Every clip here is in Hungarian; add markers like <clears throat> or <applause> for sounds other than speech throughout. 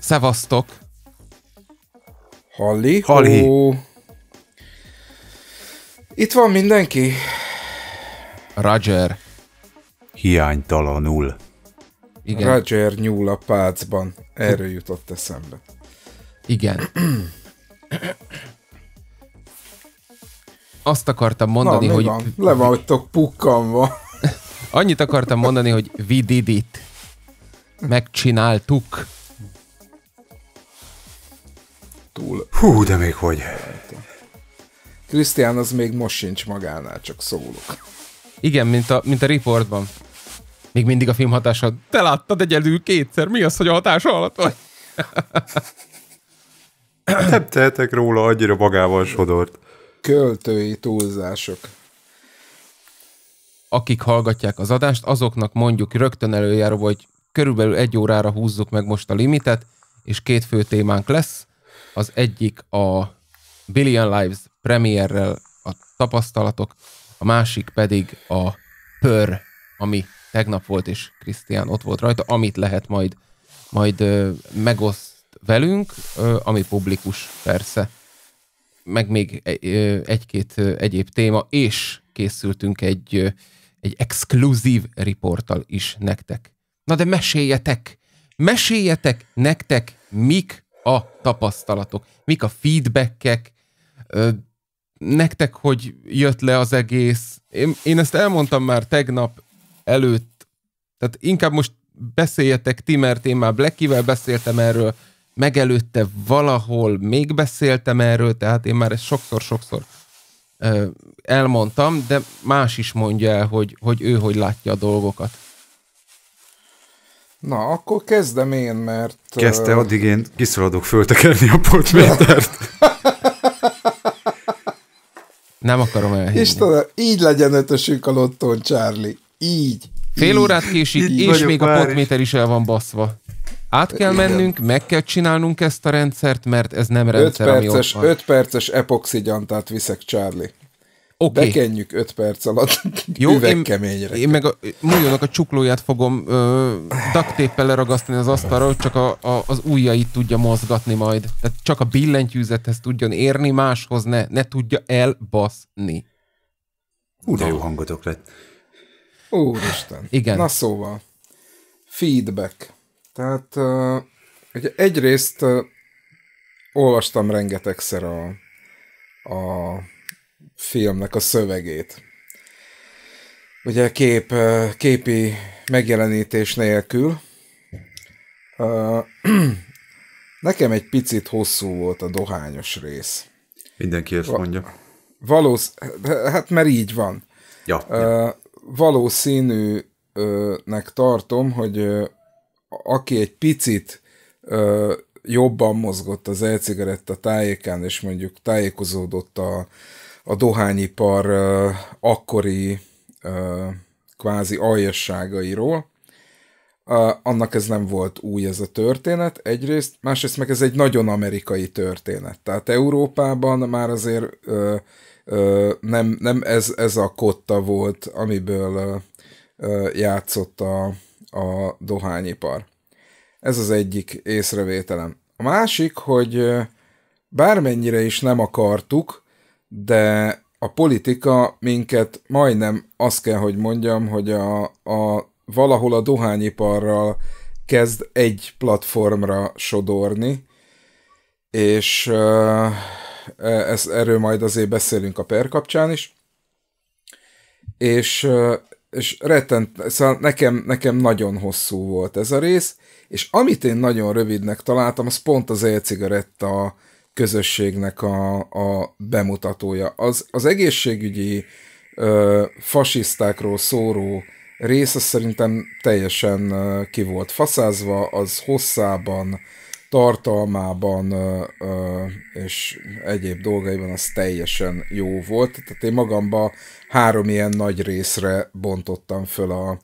Szevasztok! Halli? Halli! Itt van mindenki. Roger. Hiánytalanul. Igen. Roger nyúl a pácban. Erről jutott eszembe. Igen. Azt akartam mondani, Na, hogy... Van? Le vagytok pukkanva. Annyit akartam mondani, hogy we did it. Megcsináltuk. Túl. Hú, de még hogy. Krisztián az még most sincs magánál, csak szólok. Igen, mint a, mint a reportban. Még mindig a film hatása. Te láttad egyedül kétszer, mi az, hogy a hatása alatt vagy? Nem tehetek róla, annyira magával sodort. Költői túlzások. Akik hallgatják az adást, azoknak mondjuk rögtön előjáró, hogy körülbelül egy órára húzzuk meg most a limitet, és két fő témánk lesz. Az egyik a Billion Lives premierrel a tapasztalatok, a másik pedig a Pör, ami tegnap volt, és Krisztián ott volt rajta, amit lehet majd, majd ö, megoszt velünk, ö, ami publikus persze. Meg még e, egy-két egyéb téma, és készültünk egy, ö, egy exkluzív riporttal is nektek. Na de meséljetek! Meséljetek nektek, mik a tapasztalatok, mik a feedbackek, ö, nektek hogy jött le az egész. Én, én ezt elmondtam már tegnap, előtt, tehát inkább most beszéljetek ti, mert én már Blackivel beszéltem erről, megelőtte valahol még beszéltem erről, tehát én már ezt sokszor-sokszor elmondtam, de más is mondja el, hogy, hogy ő hogy látja a dolgokat. Na, akkor kezdem én, mert... Kezdte, addig én kiszaladok föltekerni a portmétert. Nem akarom elhívni. Istenem, így legyen ötösünk a lottón, Charlie. Így. Fél így, órát késik, így és még a potméter is. is el van baszva. Át kell Igen. mennünk, meg kell csinálnunk ezt a rendszert, mert ez nem rendszer, öt perces, ami ott van. 5 perces epoxi gyantát viszek, Charlie. Okay. Bekenjük 5 perc alatt Jó, üvegkeményre. Én, én meg a múljónak a csuklóját fogom ö, daktéppel leragasztani az asztalra, hogy csak a, a, az ujjait tudja mozgatni majd. Tehát csak a billentyűzethez tudjon érni, máshoz ne, ne tudja elbaszni. De jó hangotok lett. Úristen. Igen. Na szóval, feedback. Tehát uh, ugye egyrészt uh, olvastam rengetegszer a, a filmnek a szövegét. Ugye kép, uh, képi megjelenítés nélkül. Uh, <clears throat> nekem egy picit hosszú volt a dohányos rész. Mindenki ezt Va- mondja. Valószínűleg, hát, hát mert így van. Ja, uh, ja valószínűnek tartom, hogy aki egy picit jobban mozgott az e-cigaretta tájékán, és mondjuk tájékozódott a, a dohányipar akkori kvázi aljasságairól, annak ez nem volt új ez a történet, egyrészt, másrészt meg ez egy nagyon amerikai történet. Tehát Európában már azért nem, nem ez, ez a kotta volt, amiből játszott a, a dohányipar. Ez az egyik észrevételem. A másik, hogy bármennyire is nem akartuk, de a politika minket majdnem azt kell, hogy mondjam, hogy a, a valahol a dohányiparral kezd egy platformra sodorni, és ez, erről majd azért beszélünk a per kapcsán is. És, és retten, szóval nekem, nekem nagyon hosszú volt ez a rész, és amit én nagyon rövidnek találtam, az pont az e-cigaretta közösségnek a, a bemutatója. Az, az egészségügyi ö, fasisztákról szóró rész, szerintem teljesen ö, ki volt faszázva, az hosszában, tartalmában és egyéb dolgaiban az teljesen jó volt. Tehát én magamba három ilyen nagy részre bontottam föl a,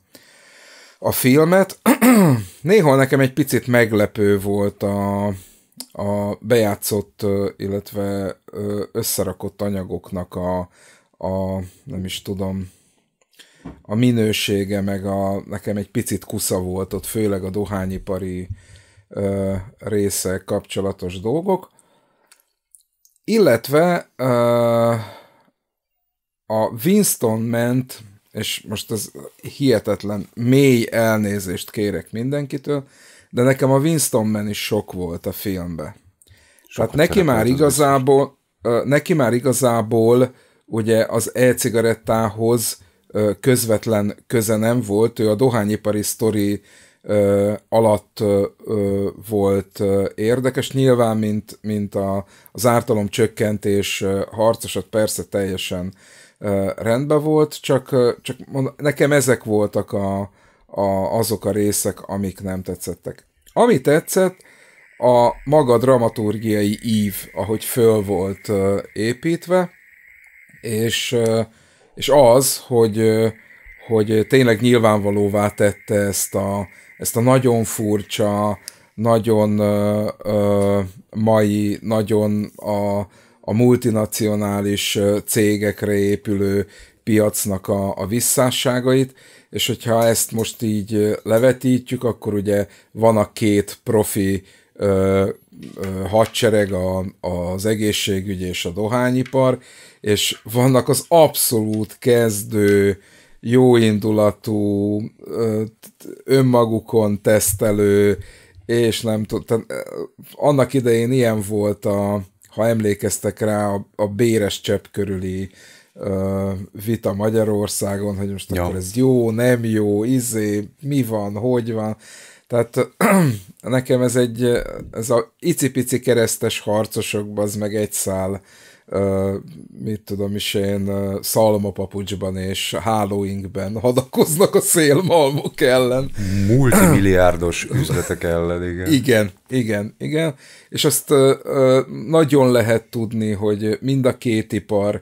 a filmet. <clears throat> Néha nekem egy picit meglepő volt a, a bejátszott, illetve összerakott anyagoknak a, a nem is tudom, a minősége, meg a, nekem egy picit kusza volt ott, főleg a dohányipari része kapcsolatos dolgok, illetve a Winston ment, és most ez hihetetlen mély elnézést kérek mindenkitől, de nekem a Winston men is sok volt a filmbe. Sokat Tehát neki már igazából, neki már igazából ugye az e-cigarettához közvetlen köze nem volt, ő a dohányipari sztori alatt volt érdekes. Nyilván, mint, mint a, az ártalom csökkentés harcosat persze teljesen rendben volt, csak, csak mondom, nekem ezek voltak a, a, azok a részek, amik nem tetszettek. Ami tetszett, a maga dramaturgiai ív, ahogy föl volt építve, és, és az, hogy, hogy tényleg nyilvánvalóvá tette ezt a, ezt a nagyon furcsa, nagyon ö, ö, mai, nagyon a, a multinacionális cégekre épülő piacnak a, a visszásságait, és hogyha ezt most így levetítjük, akkor ugye van a két profi ö, ö, hadsereg, a, az egészségügy és a dohányipar, és vannak az abszolút kezdő jóindulatú, önmagukon tesztelő, és nem tudom, annak idején ilyen volt a, ha emlékeztek rá, a, a béres csepp körüli ö, vita Magyarországon, hogy most ja. akkor ez jó, nem jó, izé, mi van, hogy van. Tehát <clears throat> nekem ez egy, ez a icipici keresztes harcosokban az meg egy szál mit tudom is én, szalmapapucsban és hálóinkben hadakoznak a szélmalmok ellen. Multimilliárdos üzletek ellen, igen. Igen, igen, igen. És azt nagyon lehet tudni, hogy mind a két ipar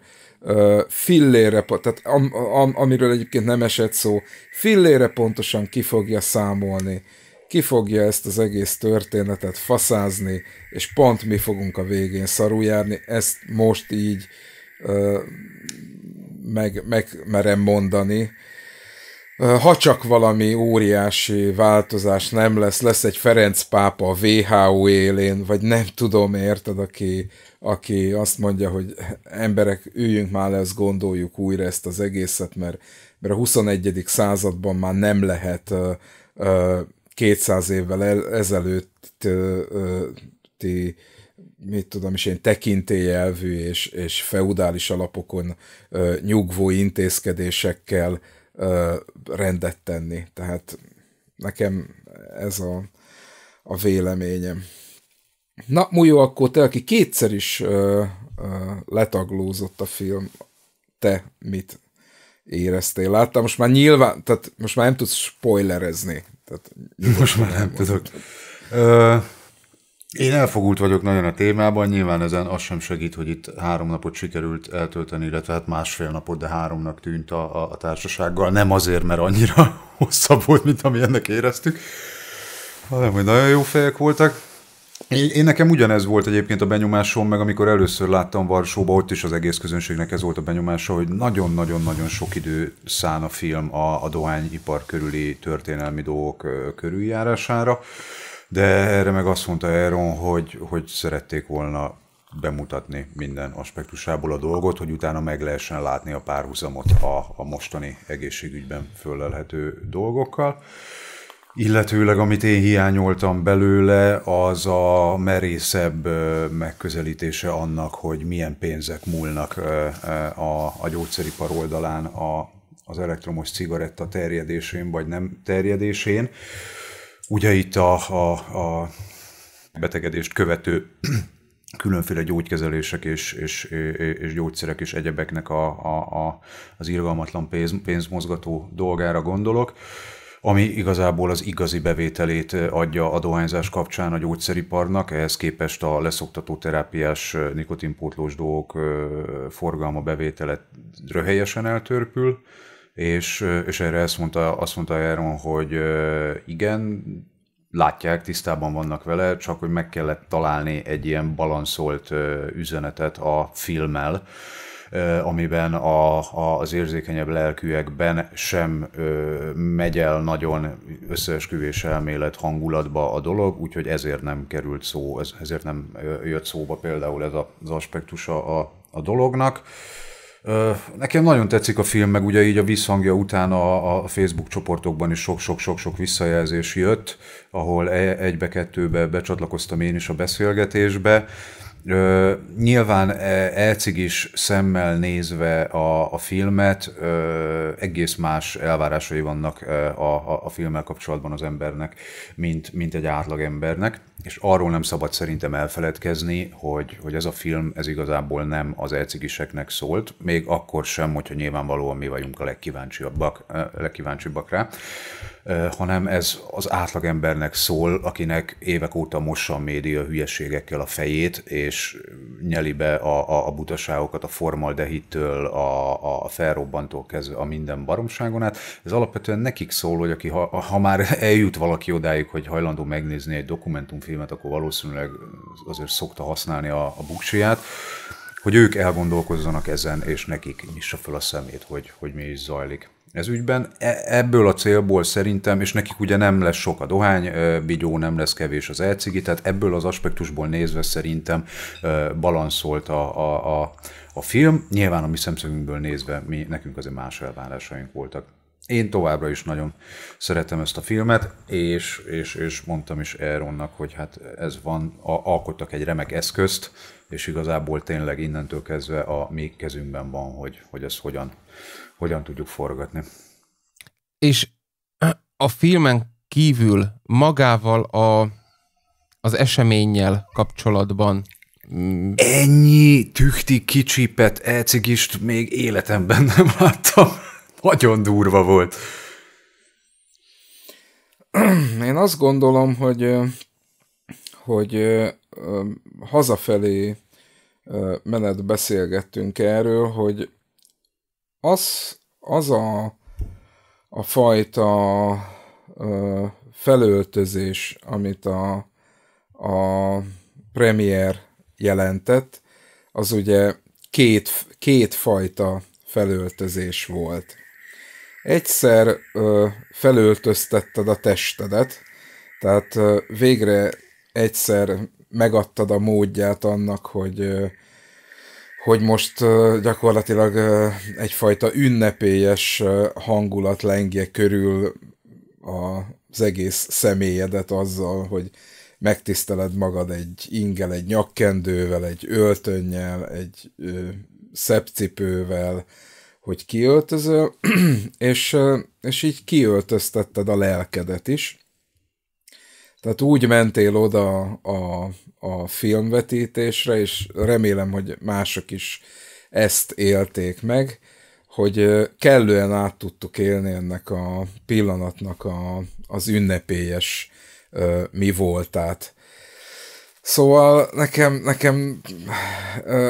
fillére, tehát am, am, amiről egyébként nem esett szó, fillére pontosan ki fogja számolni ki fogja ezt az egész történetet faszázni, és pont mi fogunk a végén szaruljárni, ezt most így ö, meg, meg merem mondani. Ha csak valami óriási változás nem lesz, lesz egy Ferenc pápa a WHO élén, vagy nem tudom, érted, aki, aki azt mondja, hogy emberek, üljünk már le, ezt gondoljuk újra ezt az egészet, mert, mert a 21. században már nem lehet 200 évvel ezelőtt, ezelőtti mit tudom is én, tekintélyelvű és, és feudális alapokon ö, nyugvó intézkedésekkel ö, rendet tenni. Tehát nekem ez a, a véleményem. Na, Mujó, akkor te, aki kétszer is ö, ö, letaglózott a film, te mit éreztél? Láttam, most már nyilván, tehát most már nem tudsz spoilerezni, tehát most már nem tudok. Ö, én elfogult vagyok nagyon a témában, nyilván ezen az sem segít, hogy itt három napot sikerült eltölteni, illetve hát másfél napot, de háromnak tűnt a, a, a társasággal. Nem azért, mert annyira <laughs> hosszabb volt, mint ennek éreztük, hanem hogy nagyon jó fejek voltak. Én, én nekem ugyanez volt egyébként a benyomásom, meg amikor először láttam Varsóba, ott is az egész közönségnek ez volt a benyomása, hogy nagyon-nagyon-nagyon sok idő szán a film a, a dohányipar körüli történelmi dolgok körüljárására, de erre meg azt mondta Aaron, hogy, hogy szerették volna bemutatni minden aspektusából a dolgot, hogy utána meg lehessen látni a párhuzamot a, a mostani egészségügyben föllelhető dolgokkal. Illetőleg, amit én hiányoltam belőle, az a merészebb megközelítése annak, hogy milyen pénzek múlnak a, gyógyszeripar oldalán a, az elektromos cigaretta terjedésén, vagy nem terjedésén. Ugye itt a, a, a betegedést követő <clears throat> különféle gyógykezelések és, és, és gyógyszerek és egyebeknek a, a, a, az irgalmatlan pénz, pénzmozgató dolgára gondolok ami igazából az igazi bevételét eh, adja adóhányzás kapcsán a gyógyszeriparnak, ehhez képest a leszoktató terápiás eh, nikotinpótlós dolgok eh, forgalma bevételet röhelyesen eltörpül, és, és erre azt mondta, azt mondta Aaron, hogy igen, látják, tisztában vannak vele, csak hogy meg kellett találni egy ilyen balanszolt üzenetet a filmmel, amiben a, a, az érzékenyebb lelkűekben sem ö, megy el nagyon összeesküvés elmélet hangulatba a dolog, úgyhogy ezért nem került szó, ezért nem jött szóba például ez a, az aspektusa a, a dolognak. Nekem nagyon tetszik a film, meg ugye így a visszhangja után a, a Facebook csoportokban is sok-sok-sok-sok visszajelzés jött, ahol e, egybe-kettőbe becsatlakoztam én is a beszélgetésbe. Ö, nyilván e, is szemmel nézve a, a filmet, ö, egész más elvárásai vannak e, a, a, a filmmel kapcsolatban az embernek, mint, mint egy átlag embernek, és arról nem szabad szerintem elfeledkezni, hogy, hogy ez a film, ez igazából nem az elcigiseknek szólt, még akkor sem, hogyha nyilvánvalóan mi vagyunk a legkíváncsiabbak, e, legkíváncsibbak rá hanem ez az átlagembernek szól, akinek évek óta mossa a média hülyeségekkel a fejét, és nyeli be a, a, a butaságokat a formaldehittől, a, a felrobbantól kezdve a minden baromságon át. Ez alapvetően nekik szól, hogy aki, ha, ha már eljut valaki odáig, hogy hajlandó megnézni egy dokumentumfilmet, akkor valószínűleg azért szokta használni a, a buksiját hogy ők elgondolkozzanak ezen, és nekik nyissa fel a szemét, hogy, hogy mi is zajlik ez ügyben. E, ebből a célból szerintem, és nekik ugye nem lesz sok a dohány, bigyó nem lesz kevés az elcigi, tehát ebből az aspektusból nézve szerintem balanszolt a, a, a, a film. Nyilván a mi szemszögünkből nézve mi, nekünk azért más elvárásaink voltak. Én továbbra is nagyon szeretem ezt a filmet, és, és, és mondtam is Aaronnak, hogy hát ez van, a, alkottak egy remek eszközt, és igazából tényleg innentől kezdve a mi kezünkben van, hogy, hogy ezt hogyan, hogyan tudjuk forgatni. És a filmen kívül magával a, az eseménnyel kapcsolatban Mm. Ennyi tühti kicsipet elcigist még életemben nem láttam nagyon durva volt. Én azt gondolom, hogy, hogy hazafelé menet beszélgettünk erről, hogy az, az a, a fajta felöltözés, amit a, a premier jelentett, az ugye két, két fajta felöltözés volt egyszer ö, felöltöztetted a testedet, tehát ö, végre egyszer megadtad a módját annak, hogy ö, hogy most ö, gyakorlatilag ö, egyfajta ünnepélyes ö, hangulat lengje körül a, az egész személyedet azzal, hogy megtiszteled magad egy ingel, egy nyakkendővel, egy öltönnyel, egy ö, szepcipővel, hogy kiöltözöl, <clears throat> és, és így kiöltöztetted a lelkedet is. Tehát úgy mentél oda a, a filmvetítésre, és remélem, hogy mások is ezt élték meg, hogy kellően át tudtuk élni ennek a pillanatnak a, az ünnepélyes mi voltát. Szóval nekem, nekem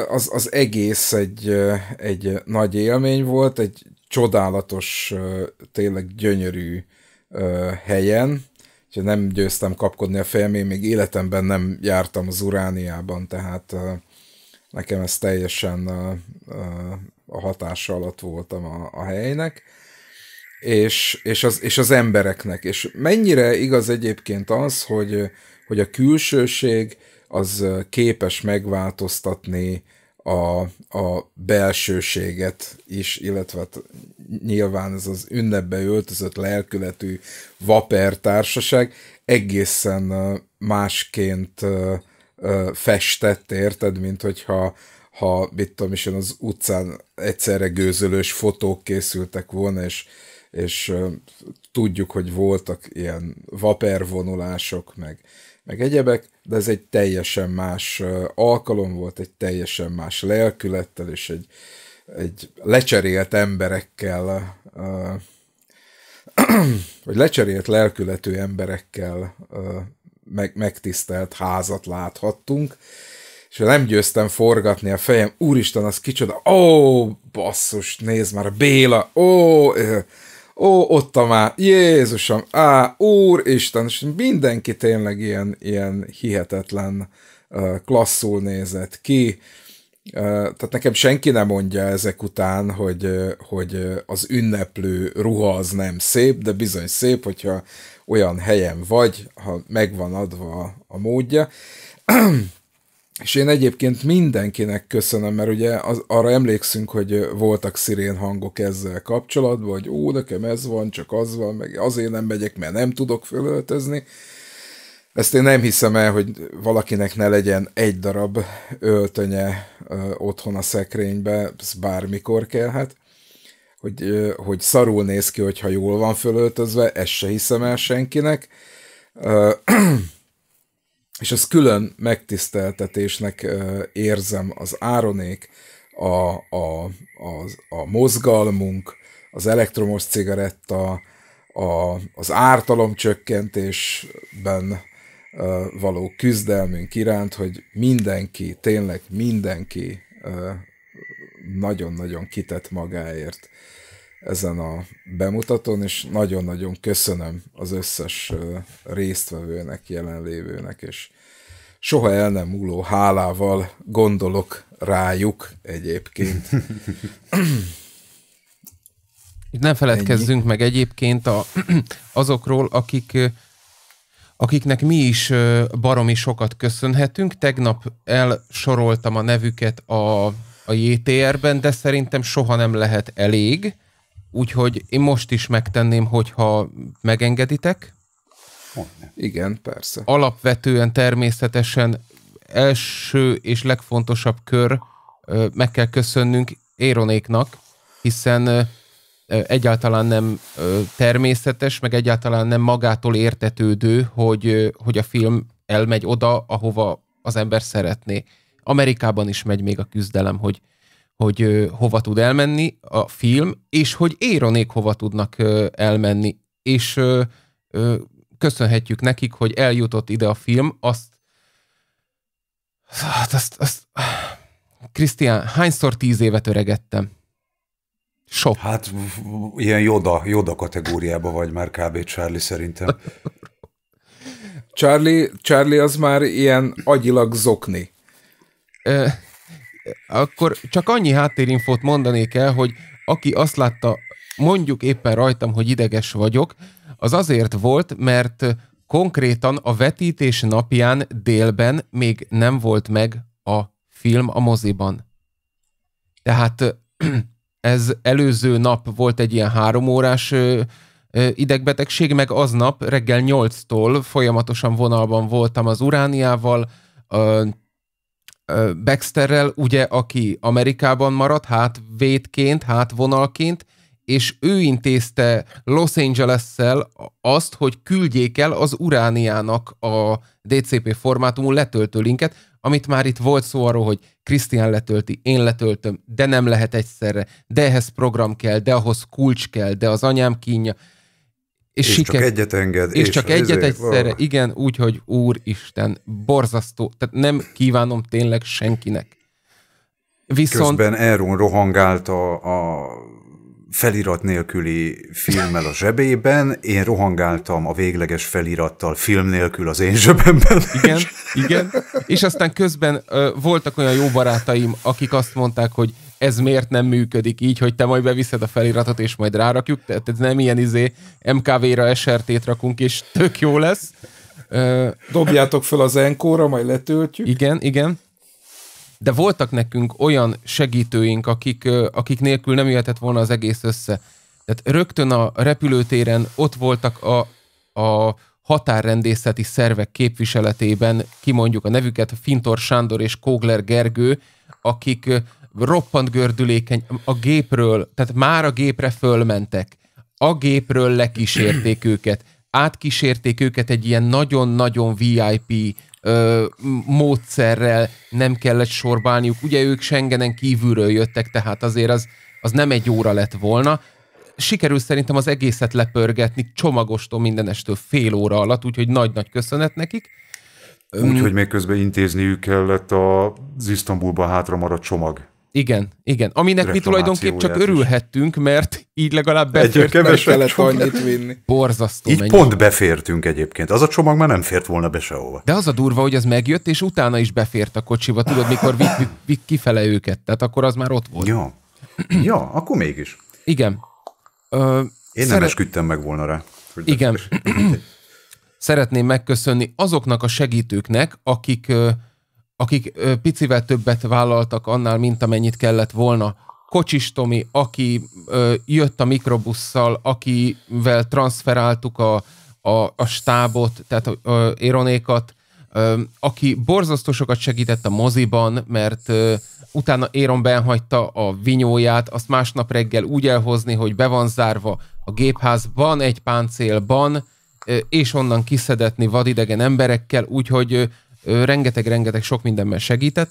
az, az egész egy, egy nagy élmény volt, egy csodálatos, tényleg gyönyörű helyen, úgyhogy nem győztem kapkodni a fejem, én még életemben nem jártam az Urániában, tehát nekem ez teljesen a hatása alatt voltam a, a helynek, és, és, az, és az embereknek. És mennyire igaz egyébként az, hogy, hogy a külsőség az képes megváltoztatni a, a belsőséget is, illetve hát nyilván ez az ünnepbe öltözött lelkületű vaper társaság egészen másként festett, érted, mint hogyha ha, mit tudom is, az utcán egyszerre gőzölős fotók készültek volna, és, és tudjuk, hogy voltak ilyen vapervonulások, meg, meg egyebek, de ez egy teljesen más alkalom volt, egy teljesen más lelkülettel, és egy, egy lecserélt emberekkel, <clears throat> vagy lecserélt lelkületű emberekkel meg, megtisztelt házat láthattunk, és nem győztem forgatni a fejem, úristen, az kicsoda, ó, basszus, nézd már, Béla, ó, ó, ott a már, Jézusom, á, Úristen, és mindenki tényleg ilyen, ilyen hihetetlen klasszul nézett ki, tehát nekem senki nem mondja ezek után, hogy, hogy az ünneplő ruha az nem szép, de bizony szép, hogyha olyan helyen vagy, ha megvan adva a módja. És én egyébként mindenkinek köszönöm, mert ugye az, arra emlékszünk, hogy voltak szirén hangok ezzel kapcsolatban, hogy ó, nekem ez van, csak az van, meg azért nem megyek, mert nem tudok fölöltözni. Ezt én nem hiszem el, hogy valakinek ne legyen egy darab öltönye ö, otthon a szekrénybe, ez bármikor kell, hát. Hogy, ö, hogy szarul néz ki, hogyha jól van fölöltözve, ezt se hiszem el senkinek. Ö, <clears throat> és az külön megtiszteltetésnek érzem az áronék, a, a, a, a mozgalmunk, az elektromos cigaretta, a, az ártalomcsökkentésben való küzdelmünk iránt, hogy mindenki, tényleg mindenki nagyon-nagyon kitett magáért ezen a bemutatón, és nagyon-nagyon köszönöm az összes résztvevőnek, jelenlévőnek, és soha el nem múló hálával gondolok rájuk egyébként. <clears throat> Itt nem feledkezzünk Ennyi. meg egyébként a, <clears throat> azokról, akik akiknek mi is baromi sokat köszönhetünk. Tegnap elsoroltam a nevüket a, a JTR-ben, de szerintem soha nem lehet elég Úgyhogy én most is megtenném, hogyha megengeditek. Igen, persze. Alapvetően természetesen első és legfontosabb kör meg kell köszönnünk Éronéknak, hiszen egyáltalán nem természetes, meg egyáltalán nem magától értetődő, hogy, hogy a film elmegy oda, ahova az ember szeretné. Amerikában is megy még a küzdelem, hogy, hogy ö, hova tud elmenni a film, és hogy Éronék hova tudnak ö, elmenni. És ö, ö, köszönhetjük nekik, hogy eljutott ide a film, azt Hát azt, azt... Krisztián, hányszor tíz évet öregettem? Sok. Hát ilyen Joda, Joda kategóriába vagy már kb. Charlie szerintem. <laughs> Charlie, Charlie az már ilyen agyilag zokni. Akkor csak annyi háttérinfót mondanék el, hogy aki azt látta, mondjuk éppen rajtam, hogy ideges vagyok, az azért volt, mert konkrétan a vetítés napján délben még nem volt meg a film a moziban. Tehát <clears throat> ez előző nap volt egy ilyen három órás idegbetegség, meg aznap reggel nyolctól tól folyamatosan vonalban voltam az Urániával, Baxterrel, ugye, aki Amerikában maradt, hát védként, hát vonalként, és ő intézte Los Angeles-szel azt, hogy küldjék el az Urániának a DCP formátumú letöltő linket, amit már itt volt szó arról, hogy Krisztián letölti, én letöltöm, de nem lehet egyszerre, de ehhez program kell, de ahhoz kulcs kell, de az anyám kínja és, és siker... csak egyet enged. És, és csak egyet egyszerre, oh. igen, úgy, hogy úristen, borzasztó. Tehát nem kívánom tényleg senkinek. Viszont... Közben Aaron rohangált a, a felirat nélküli filmmel a zsebében, én rohangáltam a végleges felirattal film nélkül az én zsebemben. Igen, <laughs> igen. És aztán közben ö, voltak olyan jó barátaim, akik azt mondták, hogy ez miért nem működik így, hogy te majd beviszed a feliratot, és majd rárakjuk, tehát ez nem ilyen izé, MKV-ra SRT-t rakunk, és tök jó lesz. Dobjátok fel az enkóra, majd letöltjük. Igen, igen. De voltak nekünk olyan segítőink, akik, akik nélkül nem jöhetett volna az egész össze. Tehát rögtön a repülőtéren ott voltak a, a határrendészeti szervek képviseletében, kimondjuk a nevüket, Fintor Sándor és Kogler Gergő, akik roppant gördülékeny, a gépről, tehát már a gépre fölmentek, a gépről lekísérték <clears throat> őket, átkísérték őket egy ilyen nagyon-nagyon VIP ö, módszerrel, nem kellett sorbálniuk. Ugye ők Schengenen kívülről jöttek, tehát azért az, az nem egy óra lett volna. Sikerül szerintem az egészet lepörgetni csomagostól mindenestől fél óra alatt, úgyhogy nagy-nagy köszönet nekik. Úgyhogy mm. még közben intézniük kellett az Isztambulban hátra maradt csomag igen, igen. Aminek mi tulajdonképp csak örülhettünk, mert így legalább befért, mert kellett csomag. annyit vinni. Borzasztó. Így pont pont befértünk egyébként. Az a csomag már nem fért volna be sehova. De az a durva, hogy az megjött, és utána is befért a kocsiba, tudod, mikor vitt vit, vit kifele őket. Tehát akkor az már ott volt. Ja, ja akkor mégis. Igen. Ö, Én szeret... nem esküdtem meg volna rá. Hogy igen. Szeretném megköszönni azoknak a segítőknek, akik akik picivel többet vállaltak annál, mint amennyit kellett volna. Kocsis Tomi, aki ö, jött a mikrobusszal, akivel transferáltuk a, a, a stábot, tehát a Éronékat, ö, aki borzasztó sokat segített a moziban, mert ö, utána Éron benhagyta a vinyóját, azt másnap reggel úgy elhozni, hogy be van zárva a gépházban, egy páncélban, és onnan kiszedetni vadidegen emberekkel, úgyhogy rengeteg-rengeteg sok mindenben segített.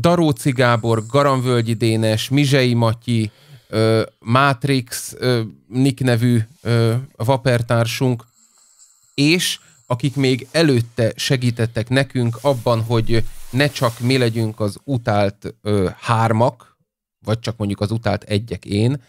Daróci Gábor, Garamvölgyi Dénes, Mizsei Matyi, Matrix Nick nevű vapertársunk, és akik még előtte segítettek nekünk abban, hogy ne csak mi legyünk az utált hármak, vagy csak mondjuk az utált egyek én,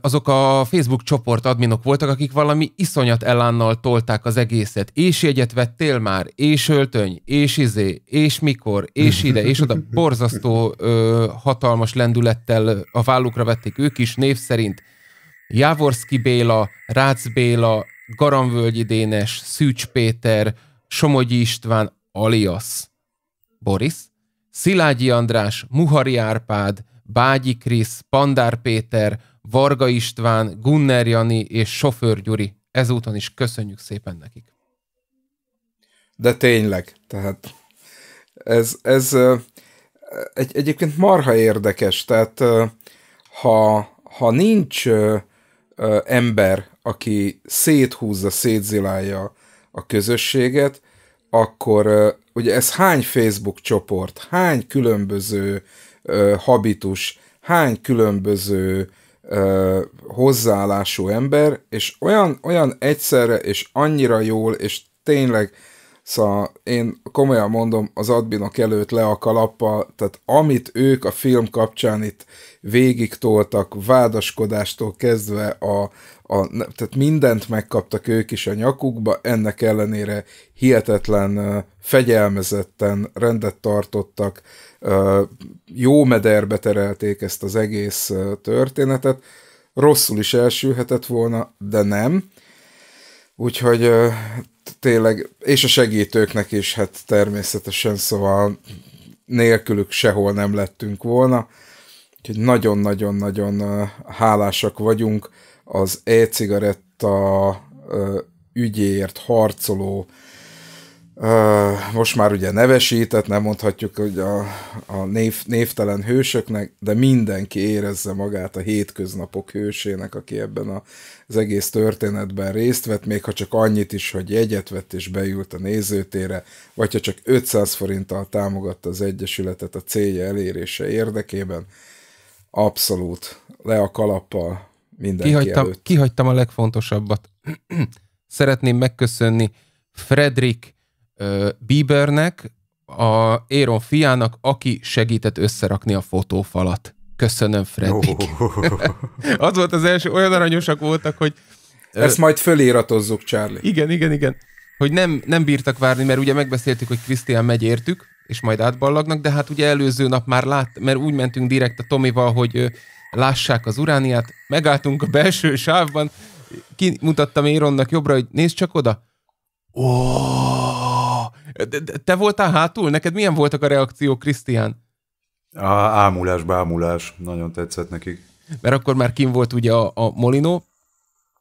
azok a Facebook csoport adminok voltak, akik valami iszonyat elánnal tolták az egészet. És jegyet vettél már, és öltöny, és izé, és mikor, és ide, és oda. <laughs> Borzasztó ö, hatalmas lendülettel a vállukra vették ők is, név szerint Jávorszki Béla, Rácz Béla, Garamvölgyi Dénes, Szűcs Péter, Somogyi István, alias Boris, Szilágyi András, Muhari Árpád, Bágyi Krisz, Pandár Péter, Varga István, Gunner Jani és Sofőr Gyuri. Ezúton is köszönjük szépen nekik. De tényleg, tehát ez, ez egy, egyébként marha érdekes, tehát ha, ha nincs ember, aki széthúzza, szétzilálja a közösséget, akkor ugye ez hány Facebook csoport, hány különböző habitus, hány különböző ö, hozzáállású ember, és olyan, olyan egyszerre, és annyira jól, és tényleg, szóval én komolyan mondom, az adminok előtt le a kalappa, tehát amit ők a film kapcsán itt végig toltak, vádaskodástól kezdve a, a, tehát mindent megkaptak ők is a nyakukba, ennek ellenére hihetetlen fegyelmezetten rendet tartottak, jó mederbe terelték ezt az egész történetet, rosszul is elsülhetett volna, de nem. Úgyhogy tényleg, és a segítőknek is, hát természetesen, szóval nélkülük sehol nem lettünk volna. Úgyhogy nagyon-nagyon-nagyon hálásak vagyunk az e-cigaretta ügyéért harcoló most már ugye nevesített, nem mondhatjuk hogy a, a név, névtelen hősöknek, de mindenki érezze magát a hétköznapok hősének, aki ebben a, az egész történetben részt vett, még ha csak annyit is, hogy jegyet vett és beült a nézőtére, vagy ha csak 500 forinttal támogatta az Egyesületet a célja elérése érdekében, abszolút le a kalappal mindenki kihagytam, előtt. Kihagytam a legfontosabbat. <clears throat> Szeretném megköszönni Fredrik Biebernek, a Éron fiának, aki segített összerakni a fotófalat. Köszönöm, Freddy. Oh. <laughs> az volt az első, olyan aranyosak voltak, hogy... Ezt ö, majd föliratozzuk, Charlie. Igen, igen, igen. Hogy nem, nem bírtak várni, mert ugye megbeszéltük, hogy Krisztián megy értük, és majd átballagnak, de hát ugye előző nap már lát, mert úgy mentünk direkt a Tomival, hogy lássák az urániát, megálltunk a belső sávban, kimutattam Éronnak jobbra, hogy nézd csak oda. Oh! Te voltál hátul? Neked milyen voltak a reakciók, Krisztián? Ámulás, bámulás. Nagyon tetszett nekik. Mert akkor már kim volt ugye a, a Molino,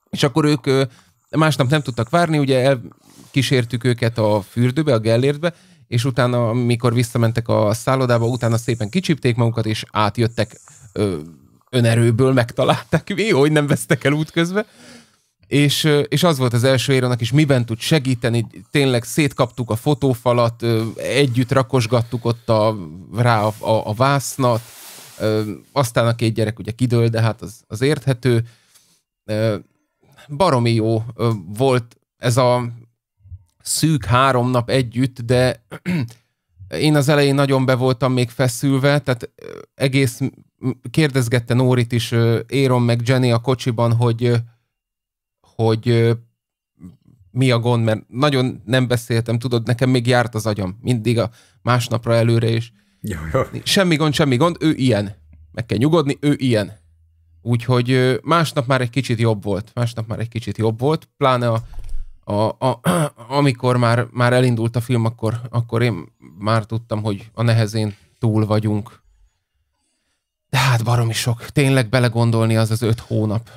és akkor ők másnap nem tudtak várni, ugye elkísértük őket a fürdőbe, a Gellértbe, és utána, amikor visszamentek a szállodába, utána szépen kicsipték magukat, és átjöttek ö, önerőből, megtalálták, jó, hogy nem vesztek el útközben és, és az volt az első éronak is, miben tud segíteni, tényleg szétkaptuk a fotófalat, együtt rakosgattuk ott a, rá a, a, a vásznat, aztán a két gyerek ugye kidől, de hát az, az érthető. Baromi jó volt ez a szűk három nap együtt, de <clears throat> én az elején nagyon be voltam még feszülve, tehát egész kérdezgette Nórit is Éron meg Jenny a kocsiban, hogy hogy mi a gond, mert nagyon nem beszéltem, tudod, nekem még járt az agyam, mindig a másnapra előre, és jó, jó. semmi gond, semmi gond, ő ilyen. Meg kell nyugodni, ő ilyen. Úgyhogy másnap már egy kicsit jobb volt, másnap már egy kicsit jobb volt, pláne a, a, a, <clears throat> amikor már, már elindult a film, akkor, akkor én már tudtam, hogy a nehezén túl vagyunk. De hát baromi sok. Tényleg belegondolni az az öt hónap.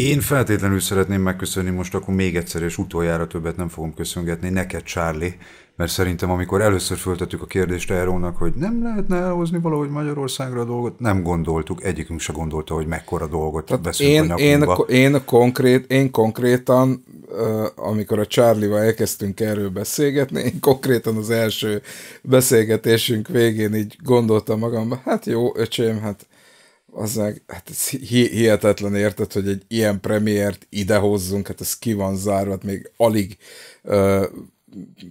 Én feltétlenül szeretném megköszönni most akkor még egyszer, és utoljára többet nem fogom köszöngetni neked, Charlie, mert szerintem amikor először föltettük a kérdést Erónak, hogy nem lehetne elhozni valahogy Magyarországra a dolgot, nem gondoltuk, egyikünk se gondolta, hogy mekkora dolgot veszünk én, a én, én, konkrét, én konkrétan, amikor a Charlie-val elkezdtünk erről beszélgetni, én konkrétan az első beszélgetésünk végén így gondoltam magamban, hát jó, öcsém, hát az meg, hát ez hihetetlen érted, hogy egy ilyen premiért idehozzunk, hát ez ki van zárva, hát még alig ö,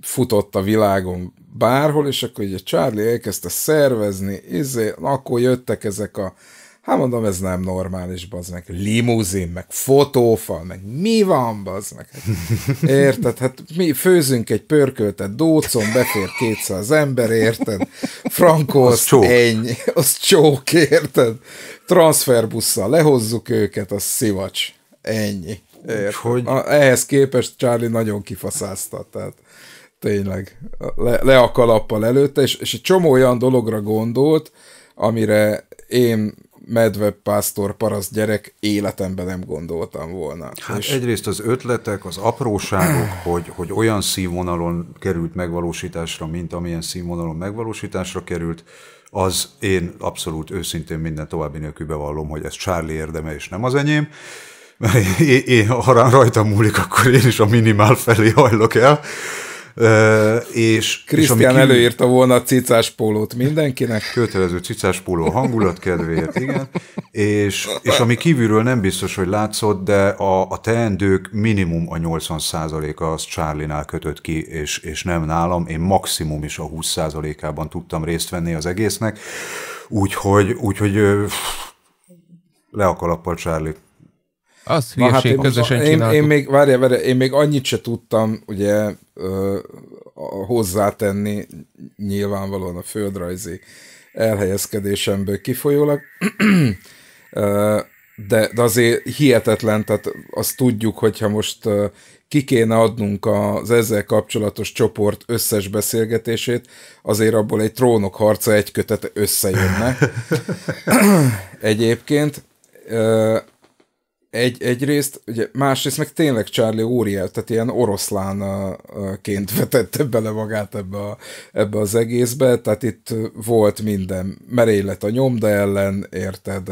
futott a világon bárhol, és akkor ugye Charlie elkezdte szervezni, izé, akkor jöttek ezek a Hát mondom, ez nem normális, bazd meg. Limuzin, meg fotófal, meg mi van, bazd meg. Érted? Hát mi főzünk egy pörköltet dócon, befér 200 ember, érted? Frankózt, ennyi. Az csók, érted? Transferbusszal lehozzuk őket, az szivacs. Ennyi. Érted? Hogy... A, ehhez képest Charlie nagyon kifaszázta, tehát tényleg le, le a kalappal előtte, és, és egy csomó olyan dologra gondolt, amire én medve, pásztor, paraszt gyerek életemben nem gondoltam volna. Hát és... egyrészt az ötletek, az apróságok, <clears throat> hogy, hogy olyan színvonalon került megvalósításra, mint amilyen színvonalon megvalósításra került, az én abszolút őszintén minden további nélkül bevallom, hogy ez Charlie érdeme, és nem az enyém mert <laughs> én, én, ha rajtam múlik, akkor én is a minimál felé hajlok el. Ö, és, Krisztián és ami kívül... előírta volna a cicás pólót mindenkinek. Kötelező cicás póló hangulat kedvéért, igen. És, és ami kívülről nem biztos, hogy látszott, de a, a teendők minimum a 80%-a az Charlie-nál kötött ki, és, és nem nálam. Én maximum is a 20%-ában tudtam részt venni az egésznek. Úgyhogy, úgyhogy le a kalappal, Charlie. Az hát hülyeség, hát én, közösen én, én, még, várjál, várjál, én még annyit se tudtam ugye ö, hozzátenni nyilvánvalóan a földrajzi elhelyezkedésemből kifolyólag, <clears throat> de, de azért hihetetlen, tehát azt tudjuk, hogyha most ki kéne adnunk az ezzel kapcsolatos csoport összes beszélgetését, azért abból egy trónok harca egy kötet összejönne. <laughs> Egyébként egy, egyrészt, ugye, másrészt meg tényleg Charlie óriás, tehát ilyen oroszlánként <laughs> vetette bele magát ebbe, a, ebbe az egészbe, tehát itt volt minden, merélet a nyomda ellen, érted,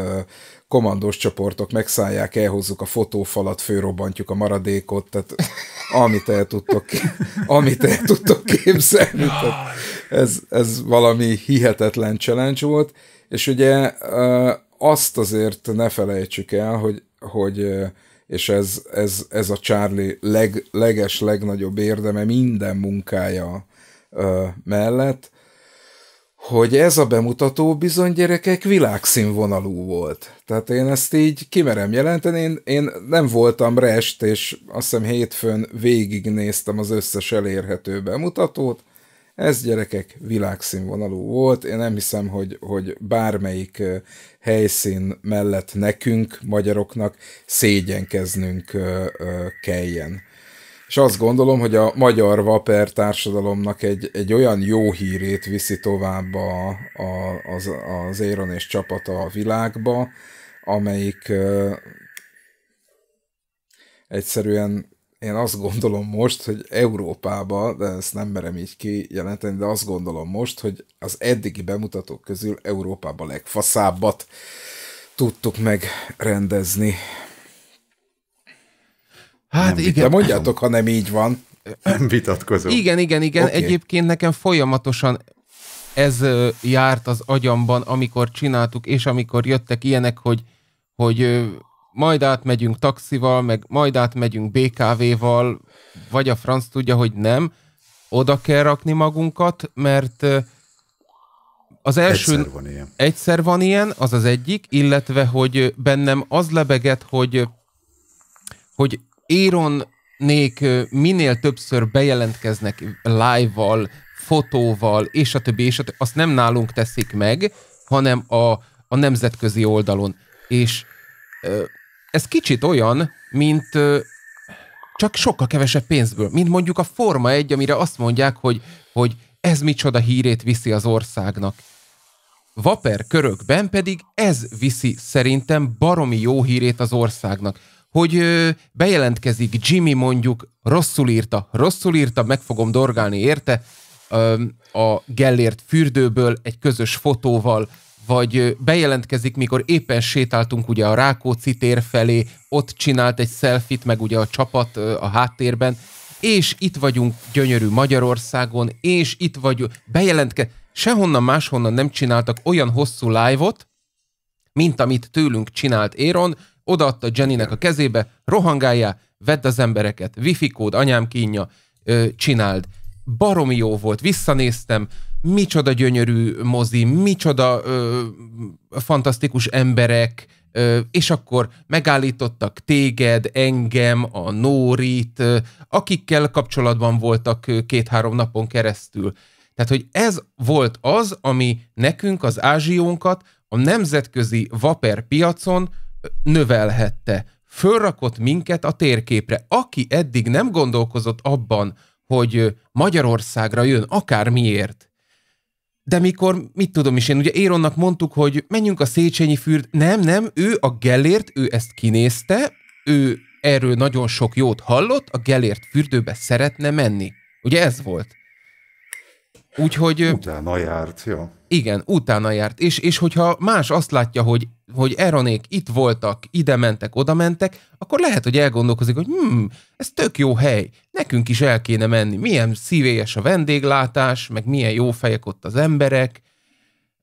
komandós csoportok megszállják, elhozzuk a fotófalat, főrobbantjuk a maradékot, tehát <laughs> amit el tudtok, <laughs> amit el tudtok képzelni, tehát ez, ez valami hihetetlen challenge volt, és ugye azt azért ne felejtsük el, hogy hogy és ez, ez, ez a Charlie leg, leges, legnagyobb érdeme minden munkája mellett, hogy ez a bemutató bizony gyerekek világszínvonalú volt. Tehát én ezt így kimerem jelenteni, én, én nem voltam rest, és azt hiszem hétfőn végignéztem az összes elérhető bemutatót, ez gyerekek világszínvonalú volt, én nem hiszem, hogy, hogy bármelyik helyszín mellett nekünk, magyaroknak szégyenkeznünk kelljen. És azt gondolom, hogy a magyar vaper társadalomnak egy, egy olyan jó hírét viszi tovább a, a, az, az Éron és csapata a világba, amelyik egyszerűen én azt gondolom most, hogy Európában, de ezt nem merem így kijelenteni, de azt gondolom most, hogy az eddigi bemutatók közül Európában legfaszábbat tudtuk megrendezni. Hát nem, igen. De mondjátok, ha nem így van. Nem vitatkozom. Igen, igen, igen. Okay. Egyébként nekem folyamatosan ez járt az agyamban, amikor csináltuk, és amikor jöttek ilyenek, hogy, hogy majd átmegyünk taxival, meg majd átmegyünk BKV-val, vagy a franc tudja, hogy nem, oda kell rakni magunkat, mert az első... Egyszer van ilyen. Egyszer van ilyen, az az egyik, illetve, hogy bennem az lebeget, hogy, hogy nék minél többször bejelentkeznek live-val, fotóval, és a többi, és a többi. Azt nem nálunk teszik meg, hanem a, a nemzetközi oldalon. És ez kicsit olyan, mint csak sokkal kevesebb pénzből, mint mondjuk a Forma 1, amire azt mondják, hogy, hogy ez micsoda hírét viszi az országnak. Vaper körökben pedig ez viszi szerintem baromi jó hírét az országnak. Hogy bejelentkezik Jimmy mondjuk, rosszul írta, rosszul írta, meg fogom dorgálni érte, a Gellért fürdőből egy közös fotóval, vagy bejelentkezik, mikor éppen sétáltunk ugye a Rákóczi tér felé, ott csinált egy selfit, meg ugye a csapat a háttérben, és itt vagyunk gyönyörű Magyarországon, és itt vagyunk, bejelentke, sehonnan máshonnan nem csináltak olyan hosszú live-ot, mint amit tőlünk csinált Éron, odaadta Jennynek a kezébe, rohangáljál, vedd az embereket, wifi kód, anyám kínja, csináld. Baromi jó volt, visszanéztem, micsoda gyönyörű mozi, micsoda ö, fantasztikus emberek, ö, és akkor megállítottak téged, engem, a Nórit, ö, akikkel kapcsolatban voltak két-három napon keresztül. Tehát, hogy ez volt az, ami nekünk az ázsiónkat a nemzetközi vaper piacon növelhette. Fölrakott minket a térképre. Aki eddig nem gondolkozott abban, hogy Magyarországra jön, akár miért, de mikor, mit tudom is én, ugye Éronnak mondtuk, hogy menjünk a Széchenyi fürd, nem, nem, ő a Gellért, ő ezt kinézte, ő erről nagyon sok jót hallott, a Gellért fürdőbe szeretne menni. Ugye ez volt. Úgyhogy... Utána járt, jó. Igen, utána járt. És, és hogyha más azt látja, hogy hogy Eronék itt voltak, ide mentek, oda mentek, akkor lehet, hogy elgondolkozik, hogy hm, ez tök jó hely, nekünk is el kéne menni, milyen szívélyes a vendéglátás, meg milyen jó fejek ott az emberek,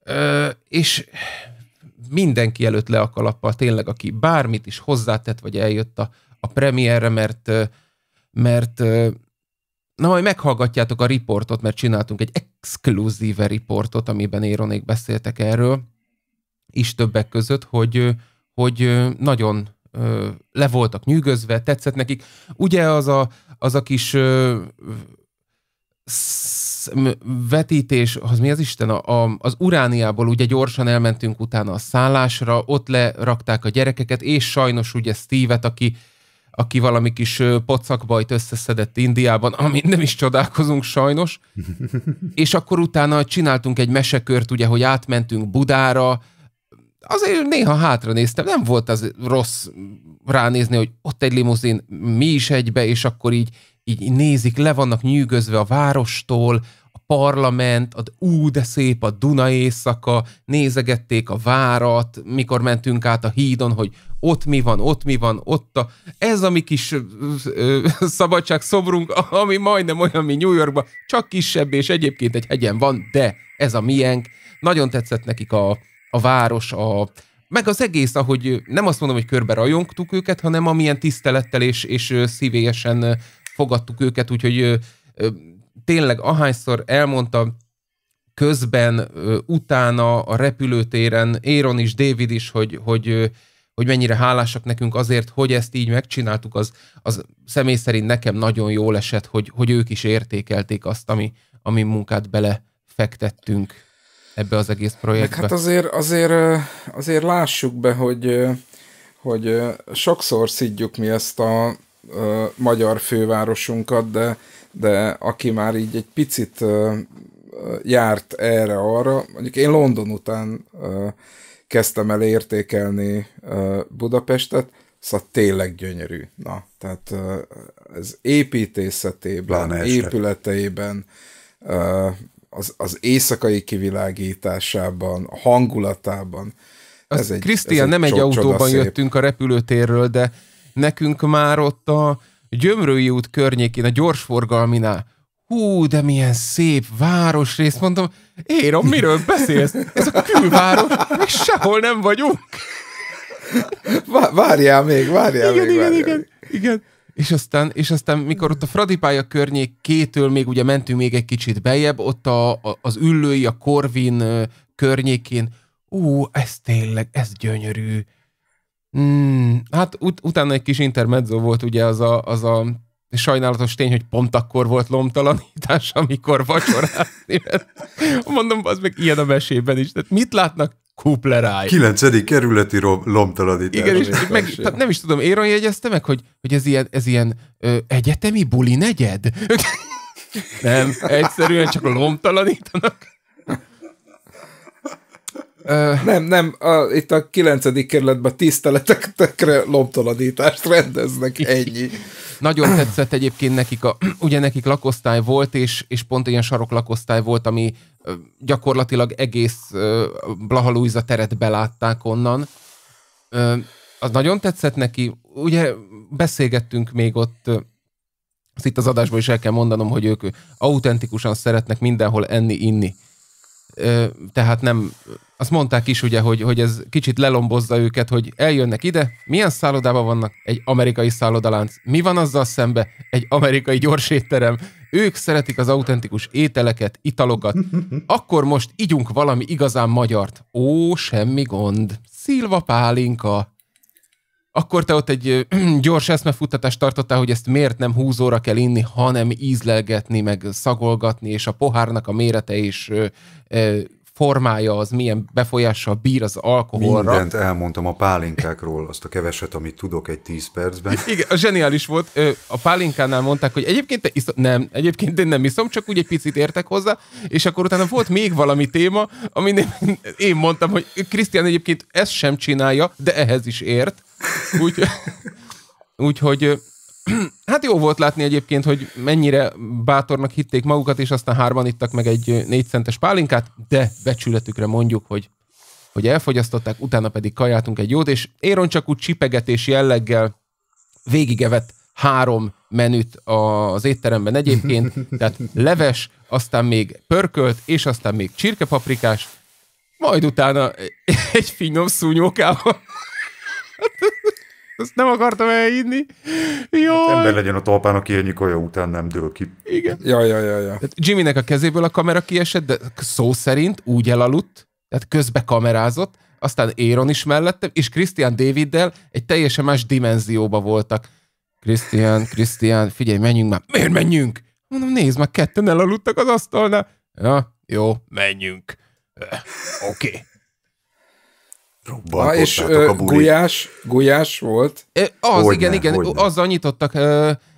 Ö, és mindenki előtt le a kalappal, tényleg, aki bármit is hozzátett, vagy eljött a, a premierre, mert, mert na majd meghallgatjátok a riportot, mert csináltunk egy exkluzíve riportot, amiben Éronék beszéltek erről, is többek között, hogy, hogy nagyon le voltak nyűgözve, tetszett nekik. Ugye az a, az a kis vetítés, az mi az Isten? A, a, az Urániából ugye gyorsan elmentünk utána a szállásra, ott lerakták a gyerekeket, és sajnos ugye Steve-et, aki, aki valami kis pocakbajt összeszedett Indiában, amit nem is csodálkozunk sajnos. <laughs> és akkor utána csináltunk egy mesekört, ugye, hogy átmentünk Budára, azért néha hátra néztem, nem volt az rossz ránézni, hogy ott egy limuzin, mi is egybe, és akkor így, így nézik, le vannak nyűgözve a várostól, a parlament, a ú, de szép a Duna éjszaka, nézegették a várat, mikor mentünk át a hídon, hogy ott mi van, ott mi van, ott a... Ez a mi kis ö, ö, szabadság szobrunk, ami majdnem olyan, mint New Yorkban, csak kisebb, és egyébként egy hegyen van, de ez a miénk. Nagyon tetszett nekik a, a város, a, meg az egész, ahogy nem azt mondom, hogy körbe rajongtuk őket, hanem amilyen tisztelettel és, és szívélyesen fogadtuk őket, úgyhogy tényleg ahányszor elmondta közben, utána a repülőtéren Éron is, David is, hogy, hogy, hogy mennyire hálásak nekünk azért, hogy ezt így megcsináltuk, az, az személy szerint nekem nagyon jól esett, hogy, hogy ők is értékelték azt, ami, ami munkát bele fektettünk ebbe az egész projektbe. Meg hát azért, azért, azért lássuk be, hogy, hogy sokszor szidjuk mi ezt a magyar fővárosunkat, de, de aki már így egy picit járt erre-arra, mondjuk én London után kezdtem el értékelni Budapestet, szóval tényleg gyönyörű. Na, tehát ez építészetében, épületeiben, az, az éjszakai kivilágításában, a hangulatában. ez egy, Krisztián, nem egy autóban szép. jöttünk a repülőtérről, de nekünk már ott a Gyömrői út környékén, a gyorsforgalminál, hú, de milyen szép városrész, mondom, érom, miről beszélsz? Ez a külváros, még sehol nem vagyunk. Várjál még, várjál igen, még. Igen, várjál igen, még. igen. És aztán, és aztán, mikor ott a Fradipálya környék kétől még ugye mentünk még egy kicsit bejebb ott a, a, az üllői, a Korvin környékén, ú, ez tényleg, ez gyönyörű. Mm, hát ut- utána egy kis intermezzo volt ugye az a, az a sajnálatos tény, hogy pont akkor volt lomtalanítás, amikor vacsorázni. <laughs> Mondom, az meg ilyen a mesében is. Tehát mit látnak? Kupleráj. 9. kerületi lomtaladítás. Igen, és meg, tehát nem is tudom, Éron jegyezte meg, hogy, hogy ez ilyen, ez ilyen ö, egyetemi buli negyed? nem, egyszerűen csak lomtalanítanak. Uh, nem, nem, a, itt a kilencedik kerületben tiszteletekre lomtoladítást rendeznek, ennyi. Nagyon tetszett egyébként nekik, a, ugye nekik lakosztály volt, és, és pont ilyen sarok lakosztály volt, ami gyakorlatilag egész Blahalújza teret belátták onnan. Az nagyon tetszett neki. Ugye beszélgettünk még ott, azt itt az adásban is el kell mondanom, hogy ők autentikusan szeretnek mindenhol enni, inni tehát nem, azt mondták is ugye, hogy, hogy ez kicsit lelombozza őket, hogy eljönnek ide, milyen szállodában vannak? Egy amerikai szállodalánc. Mi van azzal szembe? Egy amerikai gyorsétterem. Ők szeretik az autentikus ételeket, italokat. <laughs> Akkor most igyunk valami igazán magyart. Ó, semmi gond. Szilva pálinka. Akkor te ott egy <clears throat> gyors eszmefuttatást tartottál, hogy ezt miért nem húzóra kell inni, hanem ízlelgetni, meg szagolgatni, és a pohárnak a mérete is formája az, milyen befolyással bír az alkoholra. Mindent elmondtam a pálinkákról, azt a keveset, amit tudok egy 10 percben. <laughs> Igen, a zseniális volt. A pálinkánál mondták, hogy egyébként iszom, nem, egyébként én nem iszom, csak úgy egy picit értek hozzá, és akkor utána volt még valami téma, amin én mondtam, hogy Krisztián egyébként ezt sem csinálja, de ehhez is ért. Úgy, <laughs> úgyhogy <clears throat> hát jó volt látni egyébként, hogy mennyire bátornak hitték magukat, és aztán hárman ittak meg egy négy centes pálinkát, de becsületükre mondjuk, hogy hogy elfogyasztották, utána pedig kajáltunk egy jót, és Éron csak úgy csipegetés jelleggel végigevett három menüt az étteremben egyébként, <laughs> tehát leves, aztán még pörkölt, és aztán még csirkepaprikás, majd utána e- <laughs> egy finom szúnyókával. <laughs> Azt nem akartam elhinni. Jó. Hát ember legyen a talpán, aki ennyi kaja után nem dől ki. Igen. Ja, ja, ja, ja. Hát Jimmynek a kezéből a kamera kiesett, de szó szerint úgy elaludt, tehát közbe kamerázott, aztán Éron is mellettem, és Christian Daviddel egy teljesen más dimenzióba voltak. Christian, Christian, figyelj, menjünk már. Miért menjünk? Mondom, nézd, már ketten elaludtak az asztalnál. Ja, jó, menjünk. Oké. Okay. Ha, és a buli. gulyás, gulyás volt. E, az, hogyne, igen, igen. Hogyne. Azzal nyitottak,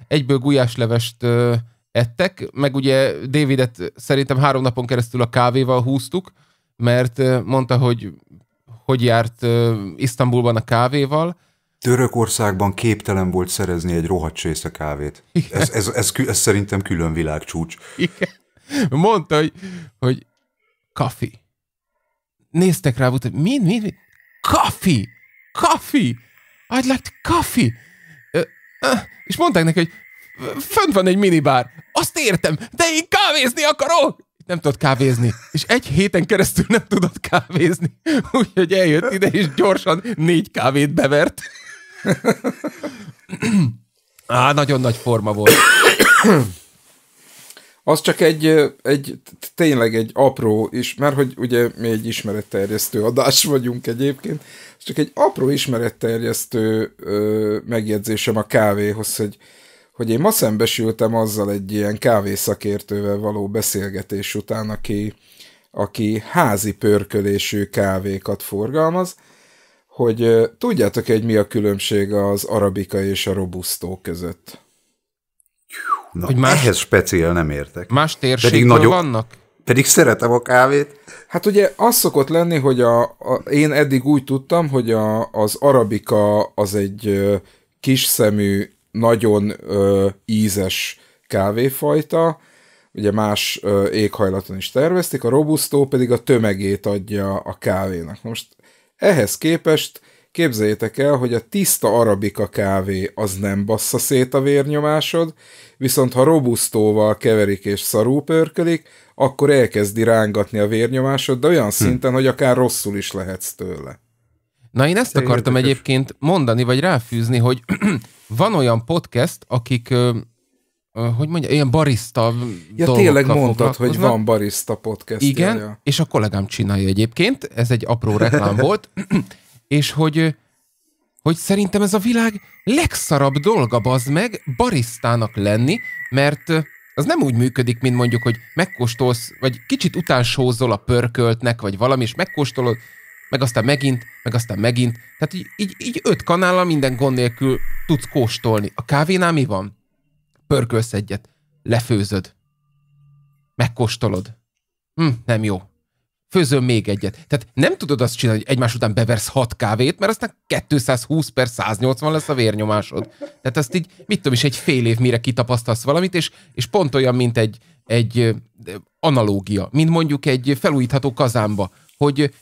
egyből gulyáslevest ö, ettek, meg ugye Davidet szerintem három napon keresztül a kávéval húztuk, mert mondta, hogy hogy járt ö, Isztambulban a kávéval, Törökországban képtelen volt szerezni egy rohadt csésze kávét. Ez, ez, ez, ez, ez szerintem külön világcsúcs. Igen. Mondta, hogy, hogy kafi. Néztek rá, hogy mi, mi, mi? coffee, coffee, I'd like coffee. és mondták neki, hogy fönt van egy minibár. Azt értem, de én kávézni akarok! Nem tudott kávézni. És egy héten keresztül nem tudott kávézni. Úgyhogy eljött ide, és gyorsan négy kávét bevert. <clears throat> Á, nagyon nagy forma volt az csak egy, egy, tényleg egy apró is, mert hogy ugye mi egy ismeretterjesztő adás vagyunk egyébként, csak egy apró ismeretterjesztő megjegyzésem a kávéhoz, hogy, hogy én ma szembesültem azzal egy ilyen kávészakértővel való beszélgetés után, aki, aki házi pörkölésű kávékat forgalmaz, hogy tudjátok egy mi a különbség az arabika és a robusztó között? Na, hogy más, ehhez speciál nem értek. Más térségből nagyon, vannak? Pedig szeretem a kávét. Hát ugye az szokott lenni, hogy a, a, én eddig úgy tudtam, hogy a, az arabika az egy kis szemű, nagyon ö, ízes kávéfajta, ugye más ö, éghajlaton is tervezték, a robusztó pedig a tömegét adja a kávénak. Most ehhez képest Képzeljétek el, hogy a tiszta arabika kávé az nem bassza szét a vérnyomásod, viszont ha robusztóval keverik és szarú pörkölik, akkor elkezdi rángatni a vérnyomásod, de olyan hm. szinten, hogy akár rosszul is lehetsz tőle. Na én ezt akartam érdekes. egyébként mondani, vagy ráfűzni, hogy <clears throat> van olyan podcast, akik hogy mondja, ilyen barista Ja, tényleg mondtad, hogy van barista podcast. Igen, jaja. és a kollégám csinálja egyébként, ez egy apró reklám volt, <clears throat> és hogy, hogy szerintem ez a világ legszarabb dolga bazd meg barisztának lenni, mert az nem úgy működik, mint mondjuk, hogy megkóstolsz, vagy kicsit utánsózol a pörköltnek, vagy valami, és megkóstolod, meg aztán megint, meg aztán megint. Tehát így, így, így öt kanállal minden gond nélkül tudsz kóstolni. A kávénál mi van? Pörkölsz egyet, lefőzöd, megkóstolod. Hm, nem jó főzöl még egyet. Tehát nem tudod azt csinálni, hogy egymás után beversz hat kávét, mert aztán 220 per 180 lesz a vérnyomásod. Tehát azt így, mit tudom is, egy fél év mire kitapasztalsz valamit, és, és pont olyan, mint egy, egy analógia, mint mondjuk egy felújítható kazánba, hogy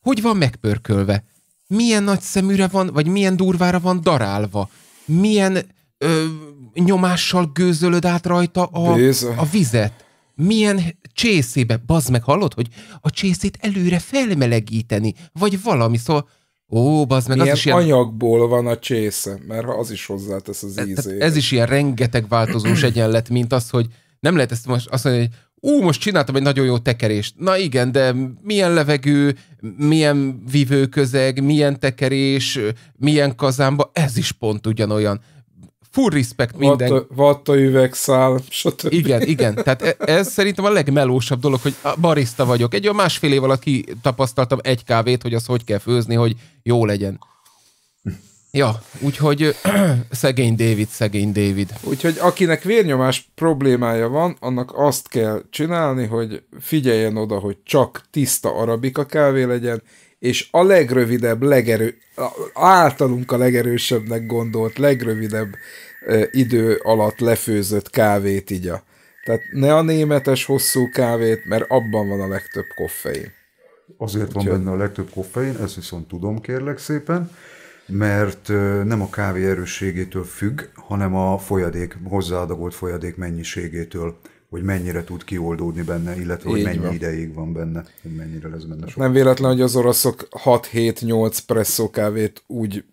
hogy van megpörkölve, milyen nagy szeműre van, vagy milyen durvára van darálva, milyen ö, nyomással gőzölöd át rajta a, a vizet milyen csészébe, bazd meg, hallod, hogy a csészét előre felmelegíteni, vagy valami, szóval Ó, bazd meg, Milyen az is ilyen... anyagból van a csésze, mert az is hozzátesz az e- e- ízét. Ez is ilyen rengeteg változós egyenlet, mint az, hogy nem lehet ezt most azt mondani, hogy ú, most csináltam egy nagyon jó tekerést. Na igen, de milyen levegő, milyen vívőközeg, milyen tekerés, milyen kazánba, ez is pont ugyanolyan full respect minden. Vatta, üvegszál, stb. Igen, igen. Tehát e- ez szerintem a legmelósabb dolog, hogy barista vagyok. Egy olyan másfél év alatt tapasztaltam egy kávét, hogy az hogy kell főzni, hogy jó legyen. Ja, úgyhogy <clears throat> szegény David, szegény David. Úgyhogy akinek vérnyomás problémája van, annak azt kell csinálni, hogy figyeljen oda, hogy csak tiszta arabika kávé legyen, és a legrövidebb, legerő, általunk a legerősebbnek gondolt, legrövidebb idő alatt lefőzött kávét igya. Tehát ne a németes hosszú kávét, mert abban van a legtöbb koffein. Azért van benne a legtöbb koffein, ezt viszont tudom kérlek szépen, mert nem a kávé erősségétől függ, hanem a folyadék, hozzáadagolt folyadék mennyiségétől hogy mennyire tud kioldódni benne, illetve Így hogy mennyi van. ideig van benne, hogy mennyire lesz benne sok. Nem véletlen, hogy az oroszok 6-7-8 presszó kávét úgy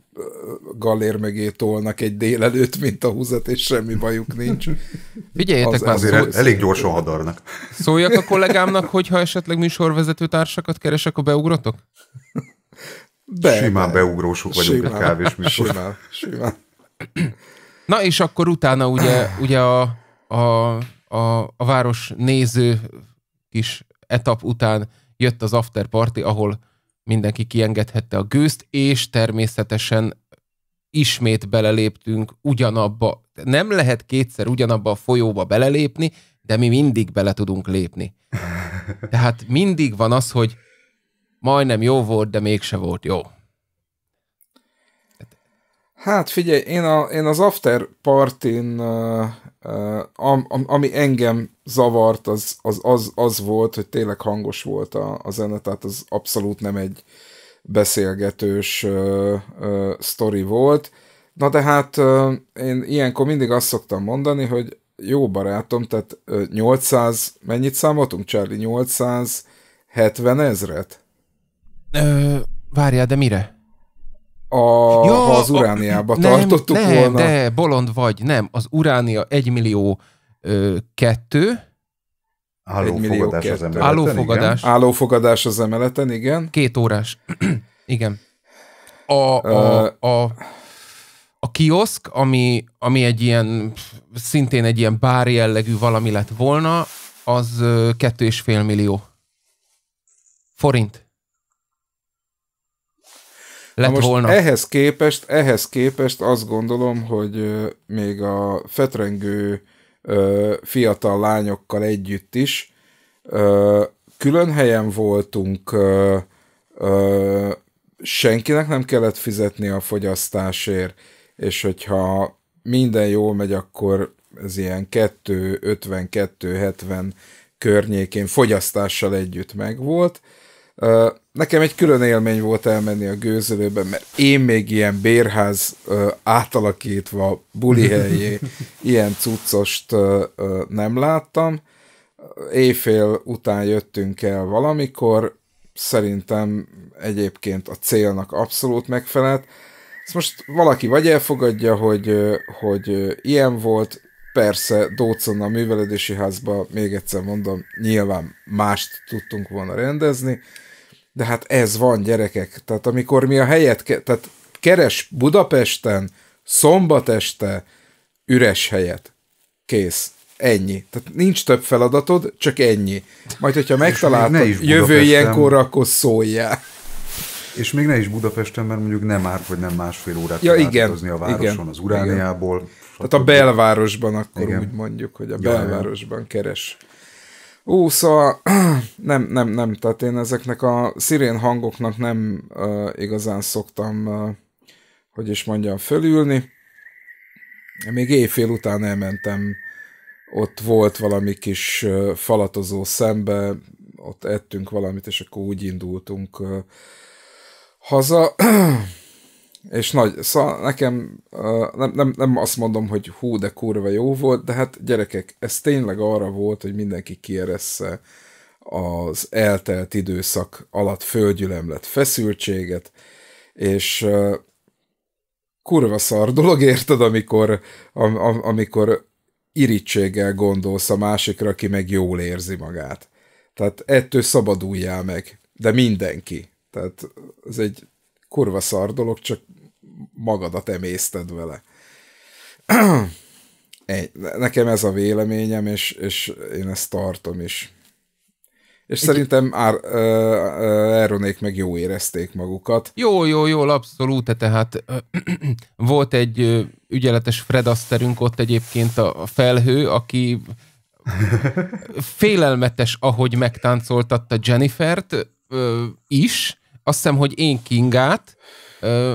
galér mögé tolnak egy délelőtt, mint a húzat, és semmi bajuk nincs. <laughs> Figyeljetek az, már, azért szó, szóval- elég gyorsan hadarnak. Szóljak a kollégámnak, hogyha esetleg műsorvezető társakat keresek, akkor beugrotok? De, simán beugrósok vagyunk simán. a kávés műsor. Simán, simán. Na és akkor utána ugye, ugye a, a a, a város néző kis etap után jött az after party, ahol mindenki kiengedhette a gőzt, és természetesen ismét beleléptünk ugyanabba. Nem lehet kétszer ugyanabba a folyóba belelépni, de mi mindig bele tudunk lépni. <laughs> Tehát mindig van az, hogy majdnem jó volt, de mégse volt jó. Hát figyelj, én, a, én az after partin ami engem zavart, az az, az, az volt, hogy tényleg hangos volt a, a zene, tehát az abszolút nem egy beszélgetős ö, ö, sztori volt. Na de hát ö, én ilyenkor mindig azt szoktam mondani, hogy jó barátom, tehát 800, mennyit számoltunk, Charlie? 870 ezret? Ö, várjál, de mire? a, ja, ha az Urániába a, tartottuk nem, volna. de bolond vagy, nem. Az Uránia 1 millió ö, kettő. Állófogadás az emeleten, Állófogadás. Igen. Állófogadás az emeleten, igen. Két órás. <clears throat> igen. A, a, a, a, a kioszk, ami, ami egy ilyen, szintén egy ilyen bár jellegű valami lett volna, az kettő és fél millió forint lett most volna. Ehhez képest, ehhez képest azt gondolom, hogy még a fetrengő fiatal lányokkal együtt is külön helyen voltunk, senkinek nem kellett fizetni a fogyasztásért, és hogyha minden jól megy, akkor ez ilyen 2-52-70 környékén fogyasztással együtt megvolt, Nekem egy külön élmény volt elmenni a gőzölőbe, mert én még ilyen bérház átalakítva buli <laughs> helyé ilyen cuccost nem láttam. Éjfél után jöttünk el valamikor, szerintem egyébként a célnak abszolút megfelelt. Ezt most valaki vagy elfogadja, hogy, hogy ilyen volt, persze Dócon a művelődési házba, még egyszer mondom, nyilván mást tudtunk volna rendezni, de hát ez van, gyerekek. Tehát amikor mi a helyet, ke- tehát keres Budapesten, szombat este üres helyet. Kész. Ennyi. Tehát nincs több feladatod, csak ennyi. Majd, hogyha megtaláltad jövő ilyenkor, akkor szóljál. És még ne is Budapesten, mert mondjuk nem árt, hogy nem másfél órát ja, igen, a városon, igen, az Urániából. Igen. Tehát a belvárosban akkor igen. úgy mondjuk, hogy a belvárosban keres. Ó, szóval <clears throat> nem, nem, nem, tehát én ezeknek a szirén hangoknak nem uh, igazán szoktam, uh, hogy is mondjam, fölülni. Még éjfél után elmentem, ott volt valami kis uh, falatozó szembe, ott ettünk valamit, és akkor úgy indultunk uh, haza. <clears throat> És nagy, szóval nekem nem, nem, nem azt mondom, hogy hú, de kurva jó volt, de hát gyerekek, ez tényleg arra volt, hogy mindenki kieressze az eltelt időszak alatt földgyülemlet feszültséget, és kurva szar dolog, érted, amikor, am, am, amikor irítséggel gondolsz a másikra, aki meg jól érzi magát. Tehát ettől szabaduljál meg, de mindenki. Tehát ez egy kurva szar dolog, csak magadat emészted vele. <clears throat> Nekem ez a véleményem, és, és én ezt tartom is. És Egy... szerintem Ar- uh, meg jó érezték magukat. Jó, jó, jó, abszolút, tehát <clears throat> volt egy ügyeletes Fred Asterünk ott egyébként a felhő, aki <laughs> félelmetes, ahogy megtáncoltatta Jennifert is, azt hiszem, hogy én Kingát,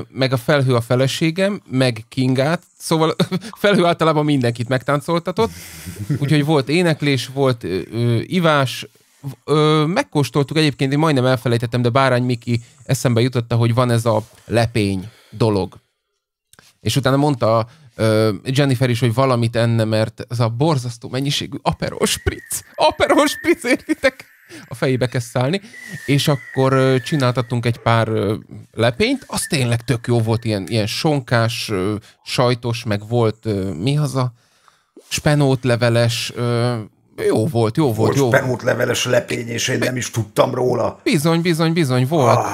meg a felhő a feleségem, meg Kingát, szóval <laughs> felhő általában mindenkit megtáncoltatott, úgyhogy volt éneklés, volt ö, ivás, ö, megkóstoltuk egyébként, én majdnem elfelejtettem, de Bárány Miki eszembe jutotta, hogy van ez a lepény dolog. És utána mondta ö, Jennifer is, hogy valamit enne, mert ez a borzasztó mennyiségű aperol spritz, aperol spritz, értitek? a fejébe kezd szállni, és akkor csináltattunk egy pár lepényt, az tényleg tök jó volt, ilyen, ilyen sonkás, sajtos, meg volt, mi az a spenótleveles jó volt, jó volt, volt jó. Volt leveles lepény, és én nem is tudtam róla. Bizony, bizony, bizony, volt. Ah.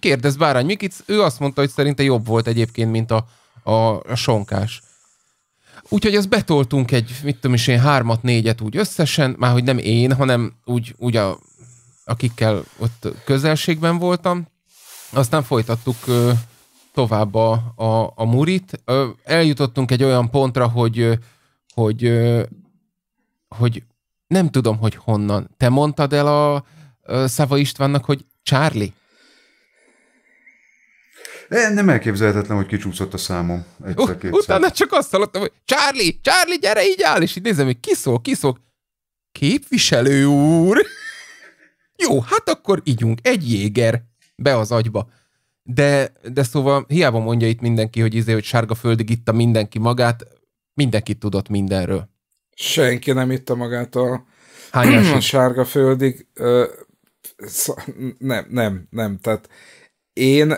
Kérdez Bárány Mikic, ő azt mondta, hogy szerinte jobb volt egyébként, mint a, a, a sonkás. Úgyhogy azt betoltunk egy, mit tudom is én, hármat, négyet úgy összesen, már hogy nem én, hanem úgy, úgy a, akikkel ott közelségben voltam. Aztán folytattuk ö, tovább a, a, a murit. Ö, eljutottunk egy olyan pontra, hogy, hogy, ö, hogy nem tudom, hogy honnan. Te mondtad el a, a Szava Istvánnak, hogy Charlie? Nem elképzelhetetlen, hogy kicsúszott a számom. Egyszer, uh, utána csak azt hallottam, hogy Charlie, Charlie, gyere, így áll, és így nézem, hogy kiszól, kiszól. Képviselő úr! <laughs> Jó, hát akkor ígyunk egy jéger be az agyba. De, de szóval hiába mondja itt mindenki, hogy izé, hogy sárga földig itta mindenki magát, mindenki tudott mindenről. Senki nem itta magát a, Hányásig? a sárga földig. Ö, nem, nem, nem. Tehát én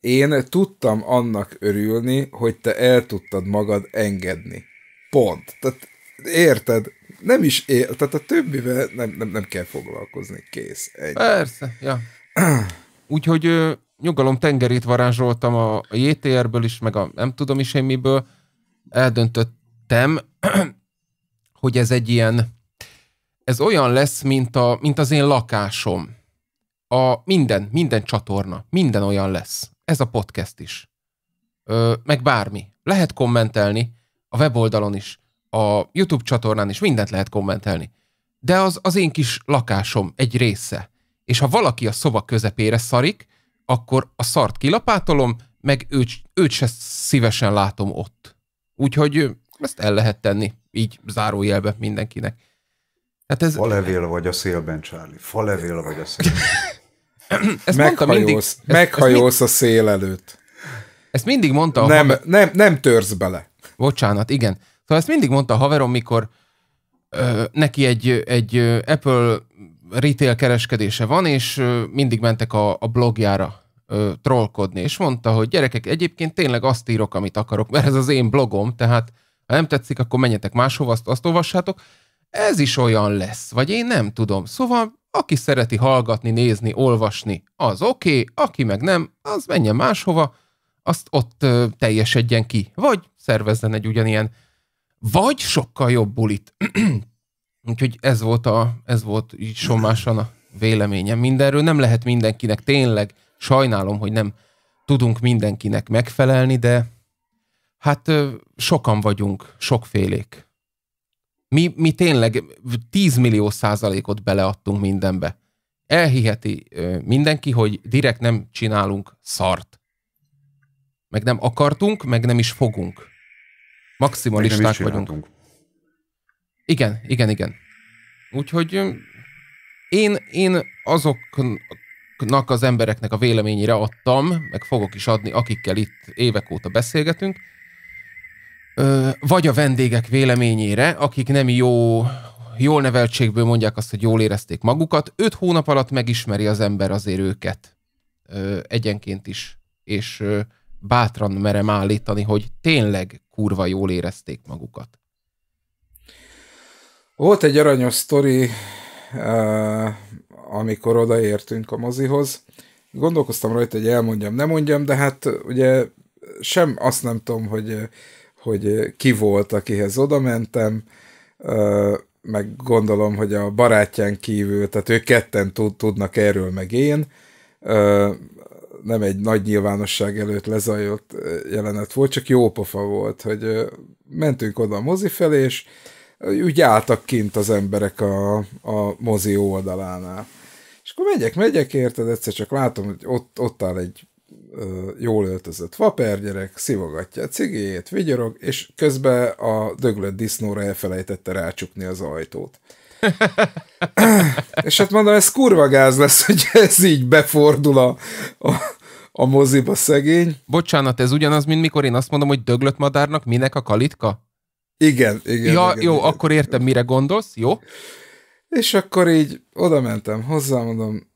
én tudtam annak örülni, hogy te el tudtad magad engedni. Pont. Tehát érted? Nem is ér, tehát a többivel nem, nem, nem kell foglalkozni, kész. Egy. Persze, ja. Úgyhogy ö, nyugalom tengerét varázsoltam a, a JTR-ből is, meg a nem tudom is én miből. Eldöntöttem, <clears throat> hogy ez egy ilyen, ez olyan lesz, mint, a, mint az én lakásom. A minden, minden csatorna, minden olyan lesz ez a podcast is. Ö, meg bármi. Lehet kommentelni a weboldalon is, a YouTube csatornán is, mindent lehet kommentelni. De az az én kis lakásom egy része. És ha valaki a szoba közepére szarik, akkor a szart kilapátolom, meg őt, őt se szívesen látom ott. Úgyhogy ezt el lehet tenni, így zárójelbe mindenkinek. Hát ez... Falevél vagy a szélben, Charlie. Falevél vagy a szélben. <laughs> <clears throat> ezt meghajolsz, mindig, ezt, meghajolsz ezt mind, a szél előtt. Ezt mindig mondta a nem, haver... nem, nem törsz bele. Bocsánat, igen. Szóval ezt mindig mondta a haverom, mikor ö, neki egy, egy Apple retail kereskedése van, és ö, mindig mentek a, a blogjára ö, trollkodni, és mondta, hogy gyerekek, egyébként tényleg azt írok, amit akarok, mert ez az én blogom, tehát ha nem tetszik, akkor menjetek máshova, azt, azt olvassátok. Ez is olyan lesz, vagy én nem tudom. Szóval aki szereti hallgatni, nézni, olvasni, az oké, okay, aki meg nem, az menjen máshova, azt ott ö, teljesedjen ki, vagy szervezzen egy ugyanilyen, vagy sokkal jobb bulit. <clears throat> Úgyhogy ez volt, a, ez volt így sommásan a véleményem mindenről. Nem lehet mindenkinek, tényleg sajnálom, hogy nem tudunk mindenkinek megfelelni, de hát ö, sokan vagyunk, sokfélék. Mi, mi tényleg 10 millió százalékot beleadtunk mindenbe. Elhiheti mindenki, hogy direkt nem csinálunk szart. Meg nem akartunk, meg nem is fogunk. Maximalisták is vagyunk. Igen, igen, igen. Úgyhogy én, én azoknak az embereknek a véleményére adtam, meg fogok is adni, akikkel itt évek óta beszélgetünk, vagy a vendégek véleményére, akik nem jó, jól neveltségből mondják azt, hogy jól érezték magukat, öt hónap alatt megismeri az ember azért őket egyenként is, és bátran merem állítani, hogy tényleg kurva jól érezték magukat. Volt egy aranyos sztori, amikor odaértünk a mozihoz. Gondolkoztam rajta, hogy elmondjam, nem mondjam, de hát ugye sem azt nem tudom, hogy hogy ki volt, akihez oda mentem, meg gondolom, hogy a barátján kívül, tehát ők ketten tud, tudnak erről, meg én, nem egy nagy nyilvánosság előtt lezajott jelenet volt, csak jó pofa volt, hogy mentünk oda a mozi felé, és úgy álltak kint az emberek a, a mozi oldalánál. És akkor megyek, megyek, érted, egyszer csak látom, hogy ott, ott áll egy jól öltözött vapergyerek, szivogatja a cigéjét, vigyorog, és közben a döglött disznóra elfelejtette rácsukni az ajtót. és hát mondom, ez kurva gáz lesz, hogy ez így befordul a, a, a moziba szegény. Bocsánat, ez ugyanaz, mint mikor én azt mondom, hogy döglött madárnak minek a kalitka? Igen, igen. Ja, igen, jó, igen. akkor értem, mire gondolsz, jó? És akkor így oda mentem hozzá, mondom,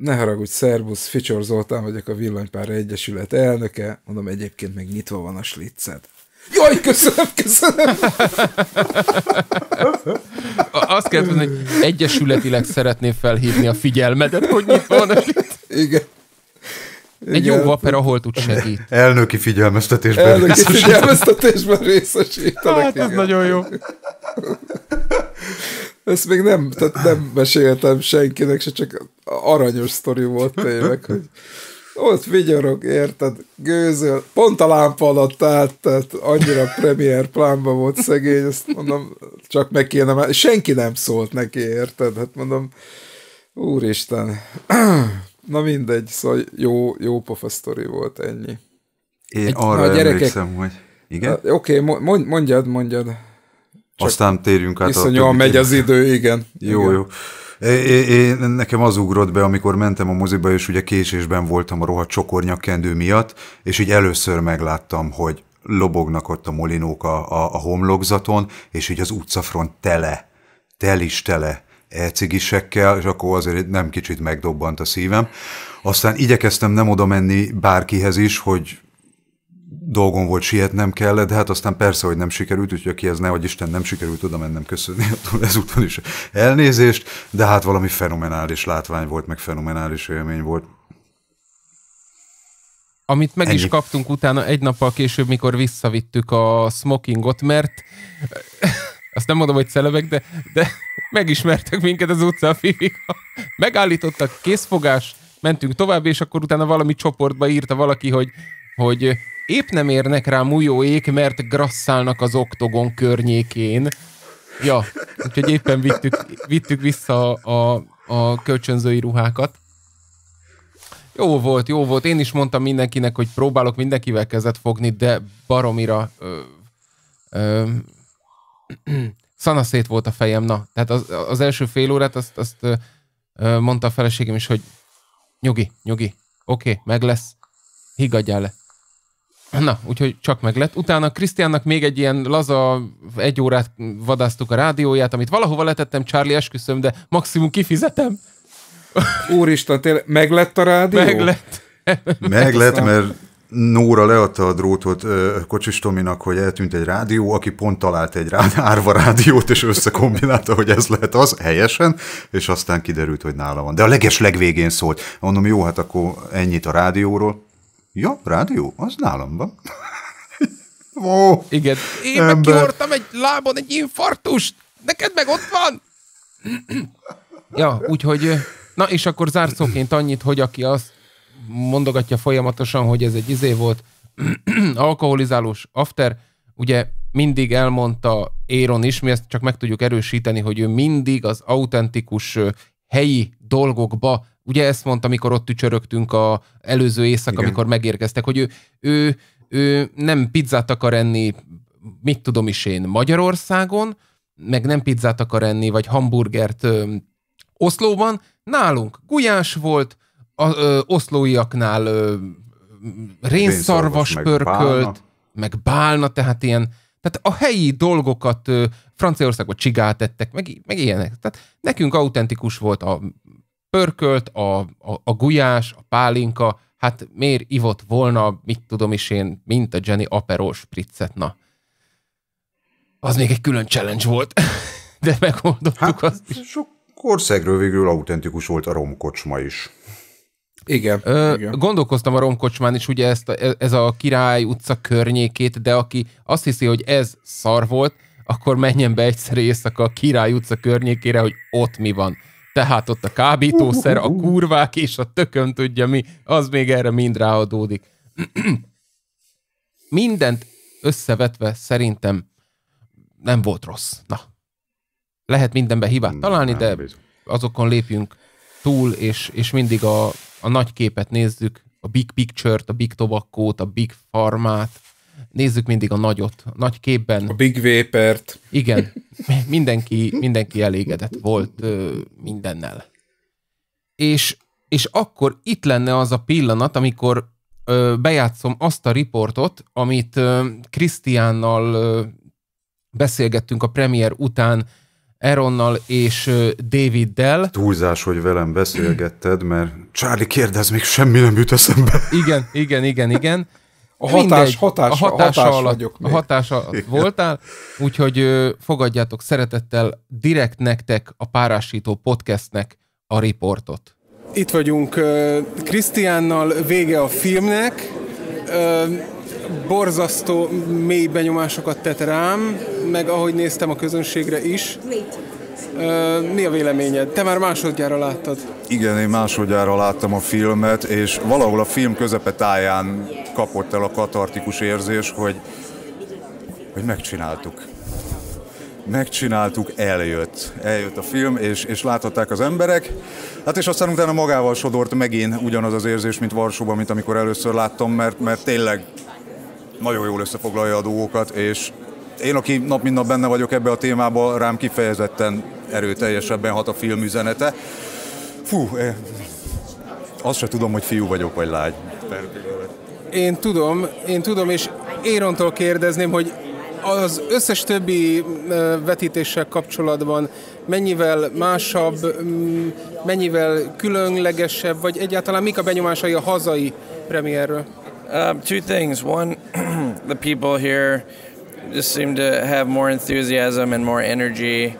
ne haragudj, szervusz, Ficsor Zoltán vagyok a Villanypár Egyesület elnöke, mondom, egyébként meg nyitva van a slicced. Jaj, köszönöm, köszönöm! Azt kell tudni, hogy egyesületileg szeretném felhívni a figyelmedet, hogy nyitva van a slicced. Igen. Egy jó vaper, ahol tud segít. Elnöki figyelmeztetésben Elnöki figyelmeztetésben részesítenek. Hát ez igen. nagyon jó. <laughs> Ezt még nem, tehát nem meséltem senkinek, se csak aranyos sztori volt tényleg, hogy ott vigyorog, érted, gőzöl, pont a lámpa alatt állt, tehát annyira premier plánban volt szegény, azt mondom, csak meg kéne már, senki nem szólt neki, érted, hát mondom, úristen, na mindegy, szóval jó, jó pofa sztori volt ennyi. Én Egy, arra a gyerekek, emlékszem, hogy igen? Oké, okay, mondjad, mondjad. Csak Aztán térjünk át. Iszonyúan megy az idő, igen. Jó, igen. jó. É, én, nekem az ugrott be, amikor mentem a moziba, és ugye késésben voltam a rohadt csokornyakendő miatt, és így először megláttam, hogy lobognak ott a molinók a, a, a homlokzaton, és így az utcafront tele, tel is tele elcigisekkel, és akkor azért nem kicsit megdobbant a szívem. Aztán igyekeztem nem oda menni bárkihez is, hogy dolgom volt, sietnem kellett, de hát aztán persze, hogy nem sikerült, úgyhogy aki ez hogy Isten nem sikerült, oda mennem köszönni, <laughs> ezúttal is elnézést, de hát valami fenomenális látvány volt, meg fenomenális élmény volt. Amit meg Ennyi. is kaptunk utána egy nappal később, mikor visszavittük a smokingot, mert <laughs> azt nem mondom, hogy szelövek, de, de megismertek minket az utcán, Fivika. Megállítottak készfogás, mentünk tovább, és akkor utána valami csoportba írta valaki, hogy, hogy Épp nem érnek rá mújóék, mert grasszálnak az oktogon környékén. Ja, úgyhogy éppen vittük, vittük vissza a, a kölcsönzői ruhákat. Jó volt, jó volt. Én is mondtam mindenkinek, hogy próbálok mindenkivel kezet fogni, de baromira ö, ö, szanaszét volt a fejem, na. Tehát az, az első fél órát azt, azt ö, mondta a feleségem is, hogy nyugi, nyugi, oké, okay, meg lesz, higgadjál le. Na, úgyhogy csak meg lett. Utána Krisztiánnak még egy ilyen laza egy órát vadáztuk a rádióját, amit valahova letettem, Charlie esküszöm, de maximum kifizetem. Úristen, tényleg meglett a rádió? Meglett. Meglett, mert Nóra leadta a drótot Kocsis Tominak, hogy eltűnt egy rádió, aki pont talált egy rád, árva rádiót, és összekombinálta, hogy ez lehet az, helyesen, és aztán kiderült, hogy nála van. De a leges legvégén szólt. Mondom, jó, hát akkor ennyit a rádióról. Ja, rádió, az nálam van. oh, <laughs> Igen, én ember. meg egy lábon egy infartust, neked meg ott van. ja, úgyhogy, na és akkor zárszóként annyit, hogy aki azt mondogatja folyamatosan, hogy ez egy izé volt, <clears throat> alkoholizálós after, ugye mindig elmondta Éron is, mi ezt csak meg tudjuk erősíteni, hogy ő mindig az autentikus helyi dolgokba Ugye ezt mondta, amikor ott tücsörögtünk a előző éjszak, Igen. amikor megérkeztek, hogy ő, ő, ő nem pizzát akar enni, mit tudom is én, Magyarországon, meg nem pizzát akar enni, vagy hamburgert ö, Oszlóban. Nálunk gulyás volt, a, ö, oszlóiaknál ö, rénszarvas meg bálna. meg bálna, tehát ilyen, tehát a helyi dolgokat ö, Franciaországban csigát tettek, meg, meg ilyenek. Tehát nekünk autentikus volt a pörkölt, a, a, a gulyás, a pálinka, hát miért ivott volna, mit tudom is én, mint a Jenny Aperol spritzet, na. Az még egy külön challenge volt, <laughs> de megoldottuk hát, azt is. Sok országról végül autentikus volt a romkocsma is. Igen, Ö, igen. Gondolkoztam a romkocsmán is, ugye ezt a, ez a Király utca környékét, de aki azt hiszi, hogy ez szar volt, akkor menjen be egyszer éjszaka a Király utca környékére, hogy ott mi van tehát ott a kábítószer, a kurvák és a tökön tudja mi, az még erre mind ráadódik. <clears throat> Mindent összevetve szerintem nem volt rossz. Na, lehet mindenben hibát találni, de azokon lépjünk túl, és, és mindig a, a nagy képet nézzük, a big picture-t, a big tobacco a big farmát, nézzük mindig a nagyot, a nagy képben. A Big Vapert. Igen, mindenki, mindenki elégedett volt ö, mindennel. És, és akkor itt lenne az a pillanat, amikor ö, bejátszom azt a riportot, amit Krisztiánnal beszélgettünk a premier után, Eronnal és Daviddel. Túlzás, hogy velem beszélgetted, mert Charlie, kérdez, még semmi nem jut eszembe. Igen, igen, igen, igen. A hatás, hatás, a hatása, hatás alatt, vagyok még. A hatása voltál, úgyhogy ö, fogadjátok szeretettel direkt nektek a Párásító podcastnek a riportot. Itt vagyunk Krisztiánnal, vége a filmnek. Ö, borzasztó mély benyomásokat tett rám, meg ahogy néztem a közönségre is. Mi a véleményed? Te már másodjára láttad. Igen, én másodjára láttam a filmet, és valahol a film táján kapott el a katartikus érzés, hogy, hogy megcsináltuk megcsináltuk, eljött. Eljött a film, és, és láthatták az emberek. Hát és aztán utána magával sodort megint ugyanaz az érzés, mint Varsóban, mint amikor először láttam, mert, mert tényleg nagyon jól összefoglalja a dolgokat, és én, aki nap mint nap benne vagyok ebbe a témába, rám kifejezetten erőteljesebben hat a film üzenete. Fú, eh, azt se tudom, hogy fiú vagyok, vagy lány. Én tudom, én tudom, és Érontól kérdezném, hogy az összes többi eh, vetítéssel kapcsolatban mennyivel másabb, mm, mennyivel különlegesebb, vagy egyáltalán mik a benyomásai a hazai premierről? Uh, two things. One, <clears throat> the people here just seem to have more enthusiasm and more energy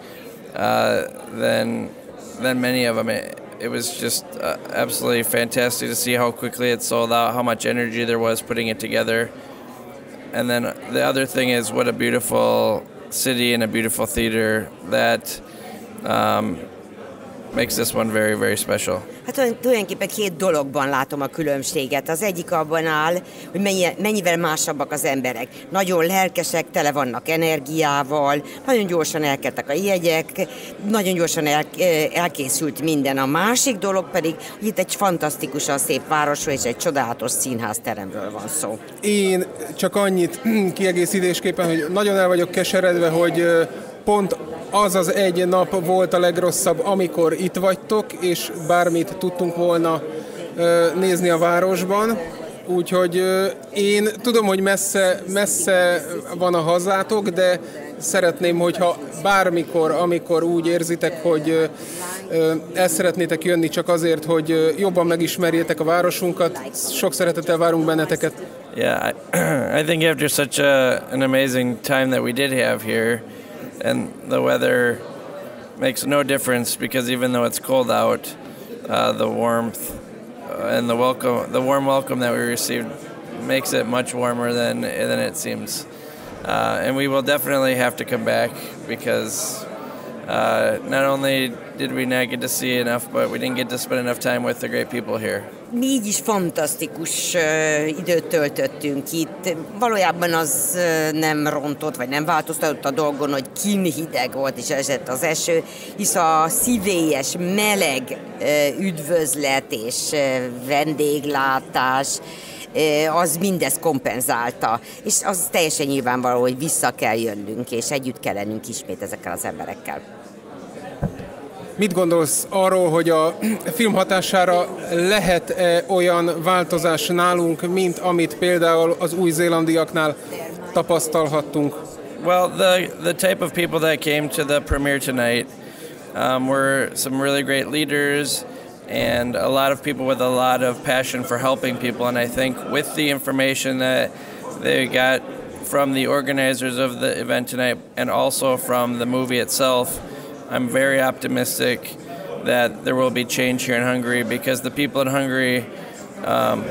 uh, than than many of them. It, it was just uh, absolutely fantastic to see how quickly it sold out, how much energy there was putting it together. And then the other thing is what a beautiful city and a beautiful theater that um, makes this one very, very special. Hát tulajdonképpen két dologban látom a különbséget. Az egyik abban áll, hogy mennyi, mennyivel másabbak az emberek. Nagyon lelkesek, tele vannak energiával, nagyon gyorsan elkeltek a jegyek, nagyon gyorsan el, elkészült minden. A másik dolog pedig, hogy itt egy fantasztikusan szép városról és egy csodálatos színházteremről van szó. Én csak annyit <clears throat> kiegészítésképpen, hogy nagyon el vagyok keseredve, hogy pont az az egy nap volt a legrosszabb, amikor itt vagytok, és bármit tudtunk volna nézni a városban. Úgyhogy én tudom, hogy messze, messze van a hazátok, de szeretném, hogyha bármikor, amikor úgy érzitek, hogy el szeretnétek jönni csak azért, hogy jobban megismerjétek a városunkat, sok szeretettel várunk benneteket. Yeah, I <clears throat> think after such a, uh, an amazing time that we did have here, and the weather makes no difference because even though it's cold out, uh, the warmth uh, and the welcome, the warm welcome that we received, makes it much warmer than than it seems. Uh, and we will definitely have to come back because uh, not only did we not get to see enough, but we didn't get to spend enough time with the great people here. Mi így is fantasztikus uh, időt töltöttünk itt. Valójában az uh, nem rontott, vagy nem változtatott a dolgon, hogy kin hideg volt és esett az eső, hisz a szívélyes, meleg uh, üdvözlet és uh, vendéglátás, az mindezt kompenzálta. És az teljesen nyilvánvaló, hogy vissza kell jönnünk, és együtt kell lennünk ismét ezekkel az emberekkel. Mit gondolsz arról, hogy a film hatására lehet-e olyan változás nálunk, mint amit például az új-zélandiaknál tapasztalhattunk? Well, the, the type of people that came to the premiere tonight um, were some really great leaders and a lot of people with a lot of passion for helping people. And I think with the information that they got from the organizers of the event tonight and also from the movie itself, I'm very optimistic that there will be change here in Hungary because the people in Hungary um,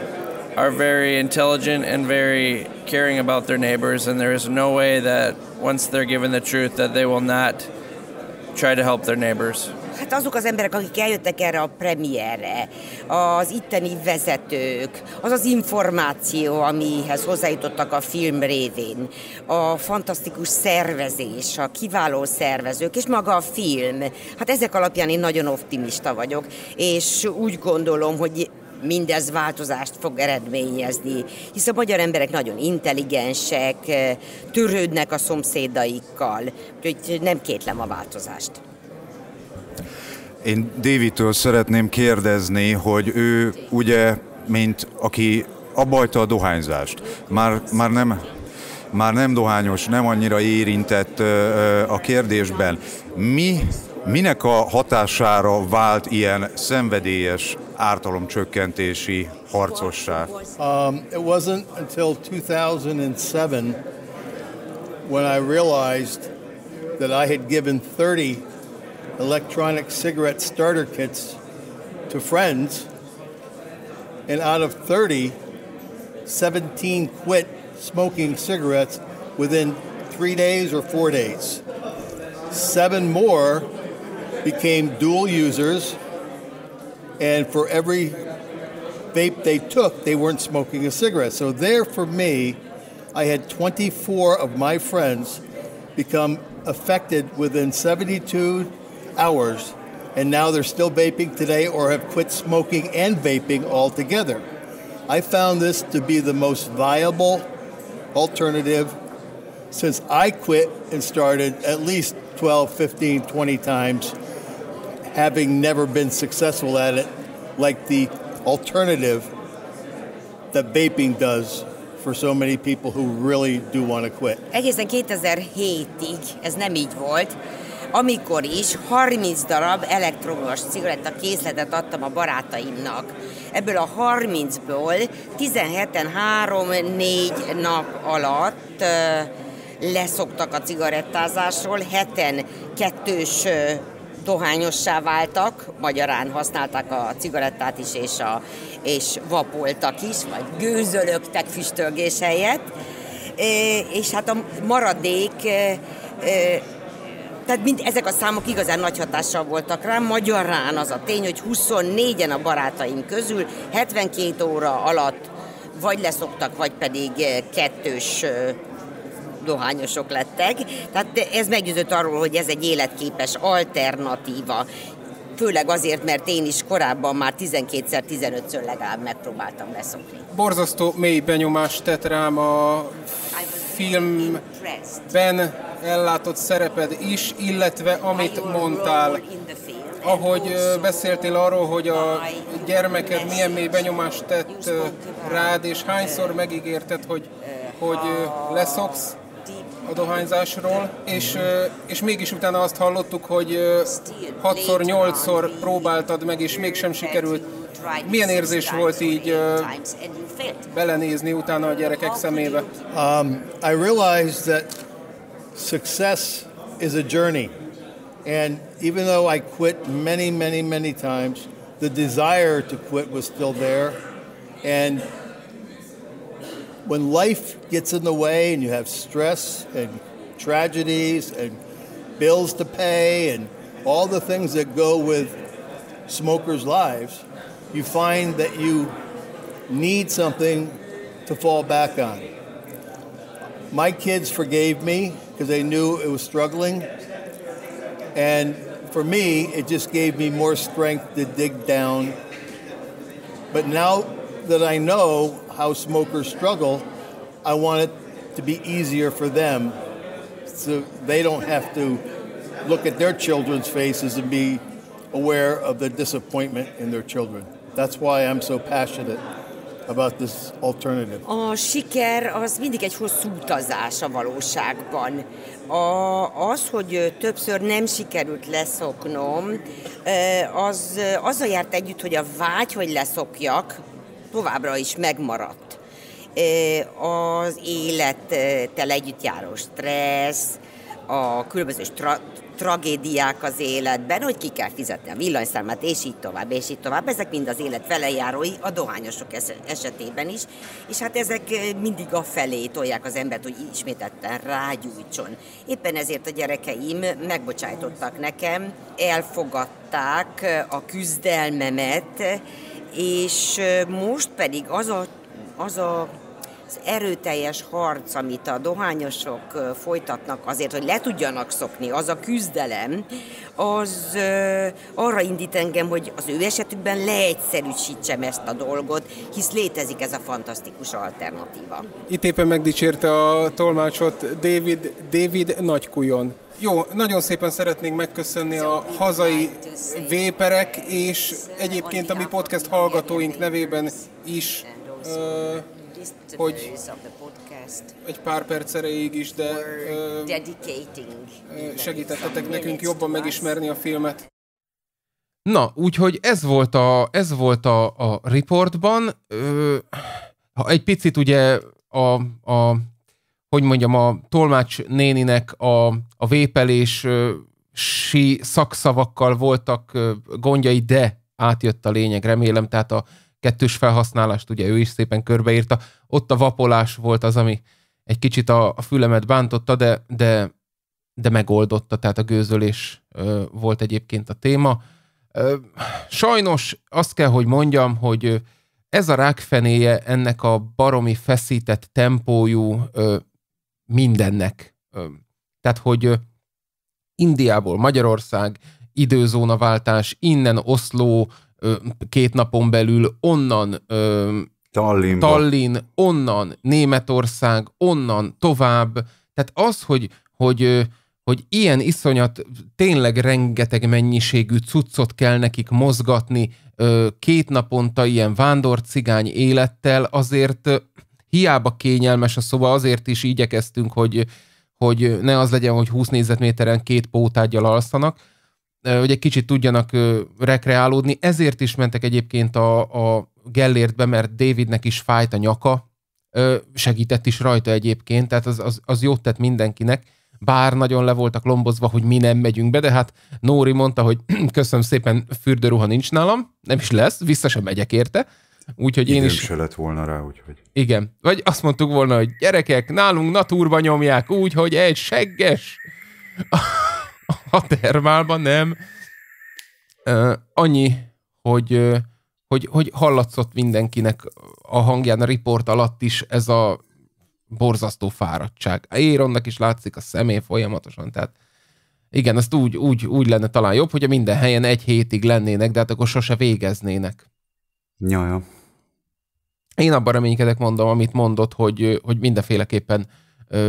are very intelligent and very caring about their neighbors, and there is no way that once they're given the truth that they will not try to help their neighbors. hát azok az emberek, akik eljöttek erre a premierre, az itteni vezetők, az az információ, amihez hozzájutottak a film révén, a fantasztikus szervezés, a kiváló szervezők, és maga a film. Hát ezek alapján én nagyon optimista vagyok, és úgy gondolom, hogy mindez változást fog eredményezni, hisz a magyar emberek nagyon intelligensek, e, törődnek a szomszédaikkal, úgyhogy nem kétlem a változást. Én Davidtől szeretném kérdezni, hogy ő ugye, mint aki abbajta a dohányzást, már, már nem már nem dohányos, nem annyira érintett a kérdésben. Mi, minek a hatására vált ilyen szenvedélyes ártalomcsökkentési harcossá? Um, it wasn't until 2007 when I realized that I had given 30 electronic cigarette starter kits to friends. And out of 30, 17 quit smoking cigarettes within three days or four days. Seven more became dual users, and for every vape they took, they weren't smoking a cigarette. So, there for me, I had 24 of my friends become affected within 72 hours, and now they're still vaping today or have quit smoking and vaping altogether. I found this to be the most viable alternative since I quit and started at least 12, 15, 20 times, having never been successful at it like the alternative that vaping does for so many people who really do want to quit. Egészen 2007-ig ez nem így volt. amikor is 30 darab elektromos cigaretta készletet adtam a barátaimnak. Ebből a 30-ből 17-en 3-4 nap alatt leszoktak a cigarettázásról, heten kettős dohányossá váltak, magyarán használták a cigarettát is, és, a, és vapoltak is, vagy gőzölögtek füstölgés helyett, és hát a maradék tehát mind ezek a számok igazán nagy hatással voltak rám. Magyarán az a tény, hogy 24-en a barátaim közül 72 óra alatt vagy leszoktak, vagy pedig eh, kettős eh, dohányosok lettek. Tehát ez meggyőzött arról, hogy ez egy életképes alternatíva. Főleg azért, mert én is korábban már 12-szer, 15-ször legalább megpróbáltam leszokni. Borzasztó mély benyomást tett rám a filmben ellátott szereped is, illetve amit mondtál. Ahogy beszéltél arról, hogy a gyermeked milyen mély benyomást tett rád, és hányszor megígérted, hogy, uh, hogy leszoksz a dohányzásról, és, és mégis utána azt hallottuk, hogy 6-szor, 8-szor próbáltad meg, és mégsem sikerült Milyen érzés volt így belenézni utána a gyerekek szemébe? Um, I realized that success is a journey. And even though I quit many, many, many times, the desire to quit was still there. And when life gets in the way and you have stress and tragedies and bills to pay and all the things that go with smokers' lives, you find that you need something to fall back on. My kids forgave me because they knew it was struggling. And for me, it just gave me more strength to dig down. But now that I know how smokers struggle, I want it to be easier for them so they don't have to look at their children's faces and be aware of the disappointment in their children. That's why I'm so passionate about this alternative. A siker az mindig egy hosszú utazás a valóságban. A, az, hogy többször nem sikerült leszoknom, az azzal járt együtt, hogy a vágy, hogy leszokjak, továbbra is megmaradt. Az élettel együtt járó stressz, a különböző stra- tragédiák az életben, hogy ki kell fizetni a villanyszámát, és így tovább, és így tovább. Ezek mind az élet velejárói, a dohányosok esetében is, és hát ezek eh, mindig a felé tolják az embert, hogy ismétetten rágyújtson. Éppen ezért a gyerekeim megbocsájtottak nekem, elfogadták eh, a küzdelmemet, és eh, most pedig az a, az a az erőteljes harc, amit a dohányosok folytatnak azért, hogy le tudjanak szokni, az a küzdelem, az arra indít engem, hogy az ő esetükben leegyszerűsítsem ezt a dolgot, hisz létezik ez a fantasztikus alternatíva. Itt éppen megdicsérte a tolmácsot David, David Nagykujon. Jó, nagyon szépen szeretnénk megköszönni a hazai véperek, és egyébként a mi podcast hallgatóink nevében is. Uh, hogy egy pár perc erejéig is, de segítettetek nekünk jobban megismerni a filmet. Na, úgyhogy ez volt a, ez volt a, a reportban. Ö, ha egy picit ugye a, a hogy mondjam, a tolmács néninek a, a vépelés si szakszavakkal voltak gondjai, de átjött a lényeg, remélem, tehát a, kettős felhasználást, ugye ő is szépen körbeírta. Ott a vapolás volt az, ami egy kicsit a, a fülemet bántotta, de, de, de megoldotta, tehát a gőzölés ö, volt egyébként a téma. Ö, sajnos azt kell, hogy mondjam, hogy ez a rákfenéje ennek a baromi feszített tempójú ö, mindennek. Ö, tehát, hogy ö, Indiából Magyarország, időzónaváltás, innen Oszló, két napon belül, onnan Tallinnba. Tallinn, onnan Németország, onnan tovább. Tehát az, hogy, hogy, hogy ilyen iszonyat, tényleg rengeteg mennyiségű cuccot kell nekik mozgatni két naponta ilyen vándorcigány élettel, azért hiába kényelmes a szoba, szóval azért is igyekeztünk, hogy, hogy ne az legyen, hogy 20 négyzetméteren két pótágyal alszanak, hogy egy kicsit tudjanak rekreálódni. Ezért is mentek egyébként a, a Gellértbe, mert Davidnek is fájt a nyaka, segített is rajta egyébként, tehát az, az, az jót tett mindenkinek, bár nagyon le voltak lombozva, hogy mi nem megyünk be, de hát Nóri mondta, hogy <clears throat> köszönöm szépen, fürdőruha nincs nálam, nem is lesz, vissza sem megyek érte, úgyhogy én is... se lett volna rá, úgyhogy... Igen, vagy azt mondtuk volna, hogy gyerekek, nálunk natúrba nyomják úgy, hogy egy segges a termálban, nem. Uh, annyi, hogy, uh, hogy, hogy hallatszott mindenkinek a hangján a riport alatt is ez a borzasztó fáradtság. Éronnak is látszik a személy folyamatosan, tehát igen, ezt úgy, úgy, úgy lenne talán jobb, hogyha minden helyen egy hétig lennének, de hát akkor sose végeznének. Jaj. Én abban reménykedek, mondom, amit mondott, hogy, hogy mindenféleképpen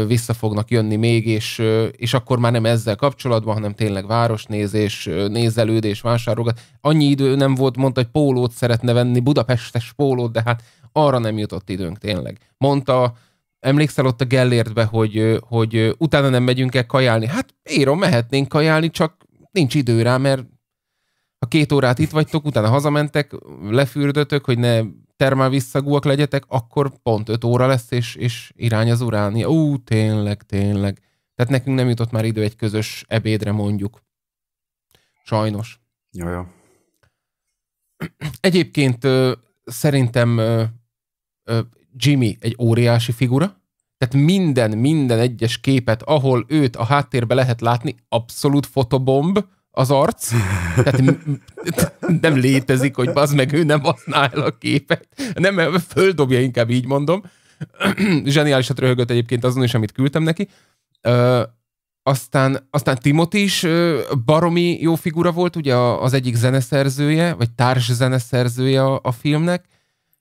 vissza fognak jönni még, és, és akkor már nem ezzel kapcsolatban, hanem tényleg városnézés, nézelődés, vásárolgat. Annyi idő nem volt, mondta, hogy pólót szeretne venni, budapestes pólót, de hát arra nem jutott időnk tényleg. Mondta, emlékszel ott a Gellértbe, hogy, hogy utána nem megyünk el kajálni? Hát érom, mehetnénk kajálni, csak nincs idő rá, mert ha két órát itt vagytok, utána hazamentek, lefürdötök, hogy ne termel visszagúak legyetek, akkor pont 5 óra lesz, és, és irány az uránia. Ú, tényleg, tényleg. Tehát nekünk nem jutott már idő egy közös ebédre mondjuk. Sajnos. Jaj. Egyébként ö, szerintem ö, ö, Jimmy egy óriási figura, tehát minden, minden egyes képet, ahol őt a háttérbe lehet látni, abszolút fotobomb, az arc, tehát nem létezik, hogy az meg ő nem használ a képet, nem, földobja inkább így mondom. <clears throat> Zseniálisat röhögött egyébként azon is, amit küldtem neki. Ö, aztán, aztán Timothy is baromi jó figura volt, ugye az egyik zeneszerzője, vagy társ zeneszerzője a, a filmnek.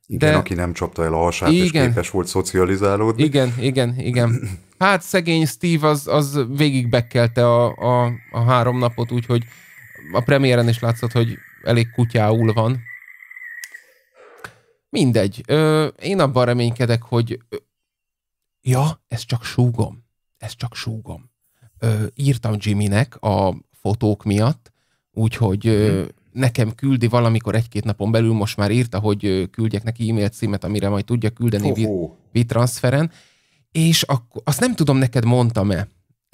Igen, de... aki nem csapta el a hasát, igen. és képes volt szocializálódni. Igen, igen, igen. Hát szegény Steve az, az végig bekkelte a, a, a három napot, úgyhogy a premiéren is látszott, hogy elég kutyául van. Mindegy. Ö, én abban reménykedek, hogy ja, ez csak súgom. Ez csak súgom. Ö, írtam Jimmynek a fotók miatt, úgyhogy hmm nekem küldi valamikor egy-két napon belül, most már írta, hogy küldjek neki e-mail címet, amire majd tudja küldeni V-transferen, és akkor, azt nem tudom, neked mondtam-e,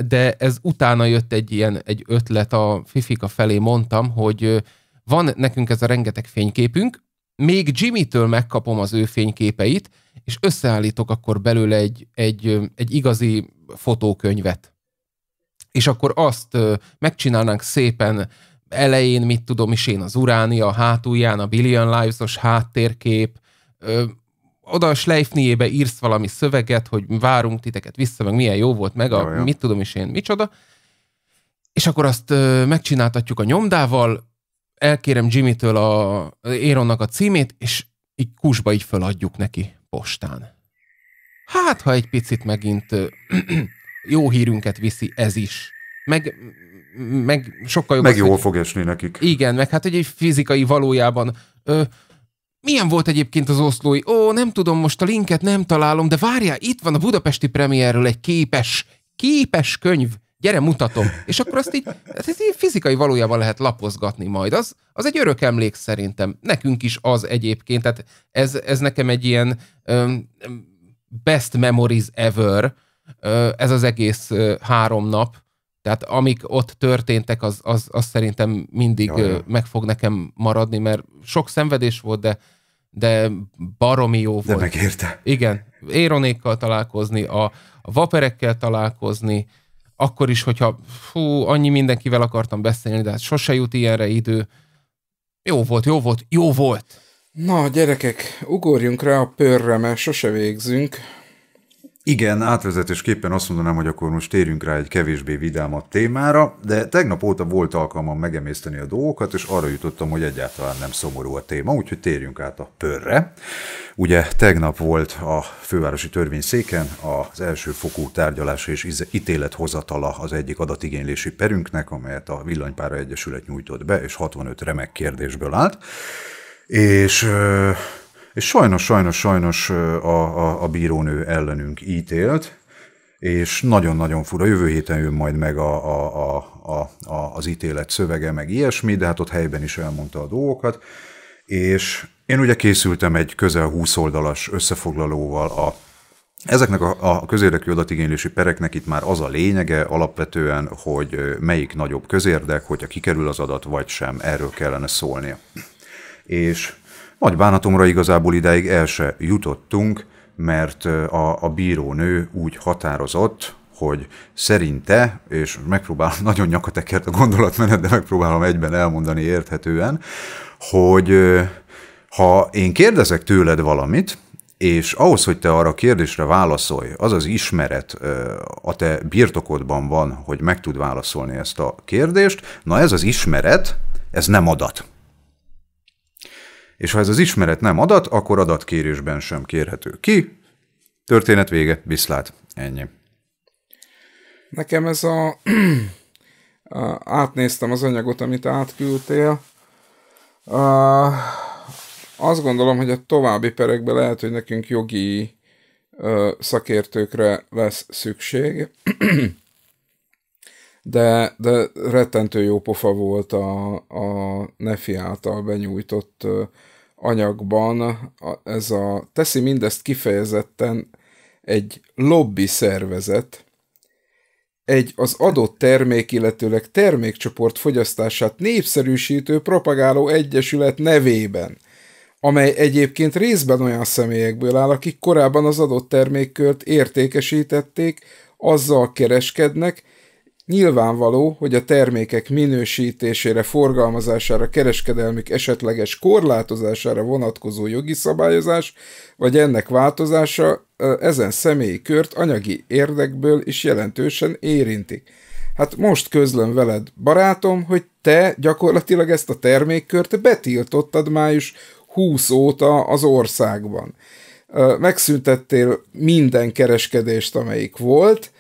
de ez utána jött egy ilyen egy ötlet a Fifika felé, mondtam, hogy van nekünk ez a rengeteg fényképünk, még Jimmy-től megkapom az ő fényképeit, és összeállítok akkor belőle egy, egy, egy igazi fotókönyvet. És akkor azt megcsinálnánk szépen elején, mit tudom is én, az Uránia hátulján, a Billion Lives-os háttérkép, ö, oda a Schleifniébe írsz valami szöveget, hogy várunk titeket vissza, meg milyen jó volt, meg a jó. mit tudom is én, micsoda, és akkor azt ö, megcsináltatjuk a nyomdával, elkérem Jimmy-től a Éronnak a címét, és így kusba így föladjuk neki postán. Hát, ha egy picit megint ö, ö, <clears throat> jó hírünket viszi ez is. Meg meg sokkal jobb. Meg jól fog esni nekik. Igen, meg hát egy fizikai valójában. Ö, milyen volt egyébként az oszlói? Ó, nem tudom, most a linket nem találom, de várjál, itt van a budapesti premierről egy képes, képes könyv. Gyere, mutatom. És akkor azt így, hát ez így fizikai valójában lehet lapozgatni majd. Az, az egy örök emlék szerintem. Nekünk is az egyébként. Tehát ez, ez nekem egy ilyen ö, best memories ever, ö, ez az egész ö, három nap tehát amik ott történtek, az, az, az szerintem mindig Jaj. jaj. meg fog nekem maradni, mert sok szenvedés volt, de, de baromi jó volt. De megérte. Igen. Éronékkal találkozni, a, a vaperekkel találkozni, akkor is, hogyha fú, annyi mindenkivel akartam beszélni, de hát sose jut ilyenre idő. Jó volt, jó volt, jó volt! Na, gyerekek, ugorjunk rá a pörre, mert sose végzünk. Igen, átvezetésképpen azt mondanám, hogy akkor most térjünk rá egy kevésbé a témára, de tegnap óta volt alkalmam megemészteni a dolgokat, és arra jutottam, hogy egyáltalán nem szomorú a téma, úgyhogy térjünk át a pörre. Ugye tegnap volt a fővárosi törvényszéken az első fokú tárgyalás és ítélethozatala az egyik adatigénylési perünknek, amelyet a Villanypára Egyesület nyújtott be, és 65 remek kérdésből állt. És és sajnos, sajnos, sajnos a, a, a bírónő ellenünk ítélt, és nagyon-nagyon fura, jövő héten jön majd meg a, a, a, a, az ítélet szövege, meg ilyesmi, de hát ott helyben is elmondta a dolgokat, és én ugye készültem egy közel 20 oldalas összefoglalóval a Ezeknek a, a közérdekű adatigénylési pereknek itt már az a lényege alapvetően, hogy melyik nagyobb közérdek, hogyha kikerül az adat, vagy sem, erről kellene szólnia. És nagy bánatomra igazából ideig el se jutottunk, mert a, a bírónő úgy határozott, hogy szerinte, és megpróbálom, <laughs> nagyon nyakatekert a gondolatmenet, de megpróbálom egyben elmondani érthetően, hogy ha én kérdezek tőled valamit, és ahhoz, hogy te arra a kérdésre válaszolj, az az ismeret a te birtokodban van, hogy meg tud válaszolni ezt a kérdést, na ez az ismeret, ez nem adat és ha ez az ismeret nem adat, akkor adatkérésben sem kérhető ki. Történet vége, viszlát, ennyi. Nekem ez a... <clears throat> átnéztem az anyagot, amit átküldtél. Uh, azt gondolom, hogy a további perekben lehet, hogy nekünk jogi uh, szakértőkre lesz szükség. <clears throat> de, de rettentő jó pofa volt a, a Nefi által benyújtott anyagban. Ez a, teszi mindezt kifejezetten egy lobby szervezet, egy az adott termék, illetőleg termékcsoport fogyasztását népszerűsítő propagáló egyesület nevében, amely egyébként részben olyan személyekből áll, akik korábban az adott termékkört értékesítették, azzal kereskednek, Nyilvánvaló, hogy a termékek minősítésére, forgalmazására, kereskedelmük esetleges korlátozására vonatkozó jogi szabályozás, vagy ennek változása ezen személyi kört anyagi érdekből is jelentősen érinti. Hát most közlöm veled, barátom, hogy te gyakorlatilag ezt a termékkört betiltottad május 20 óta az országban. Megszüntettél minden kereskedést, amelyik volt,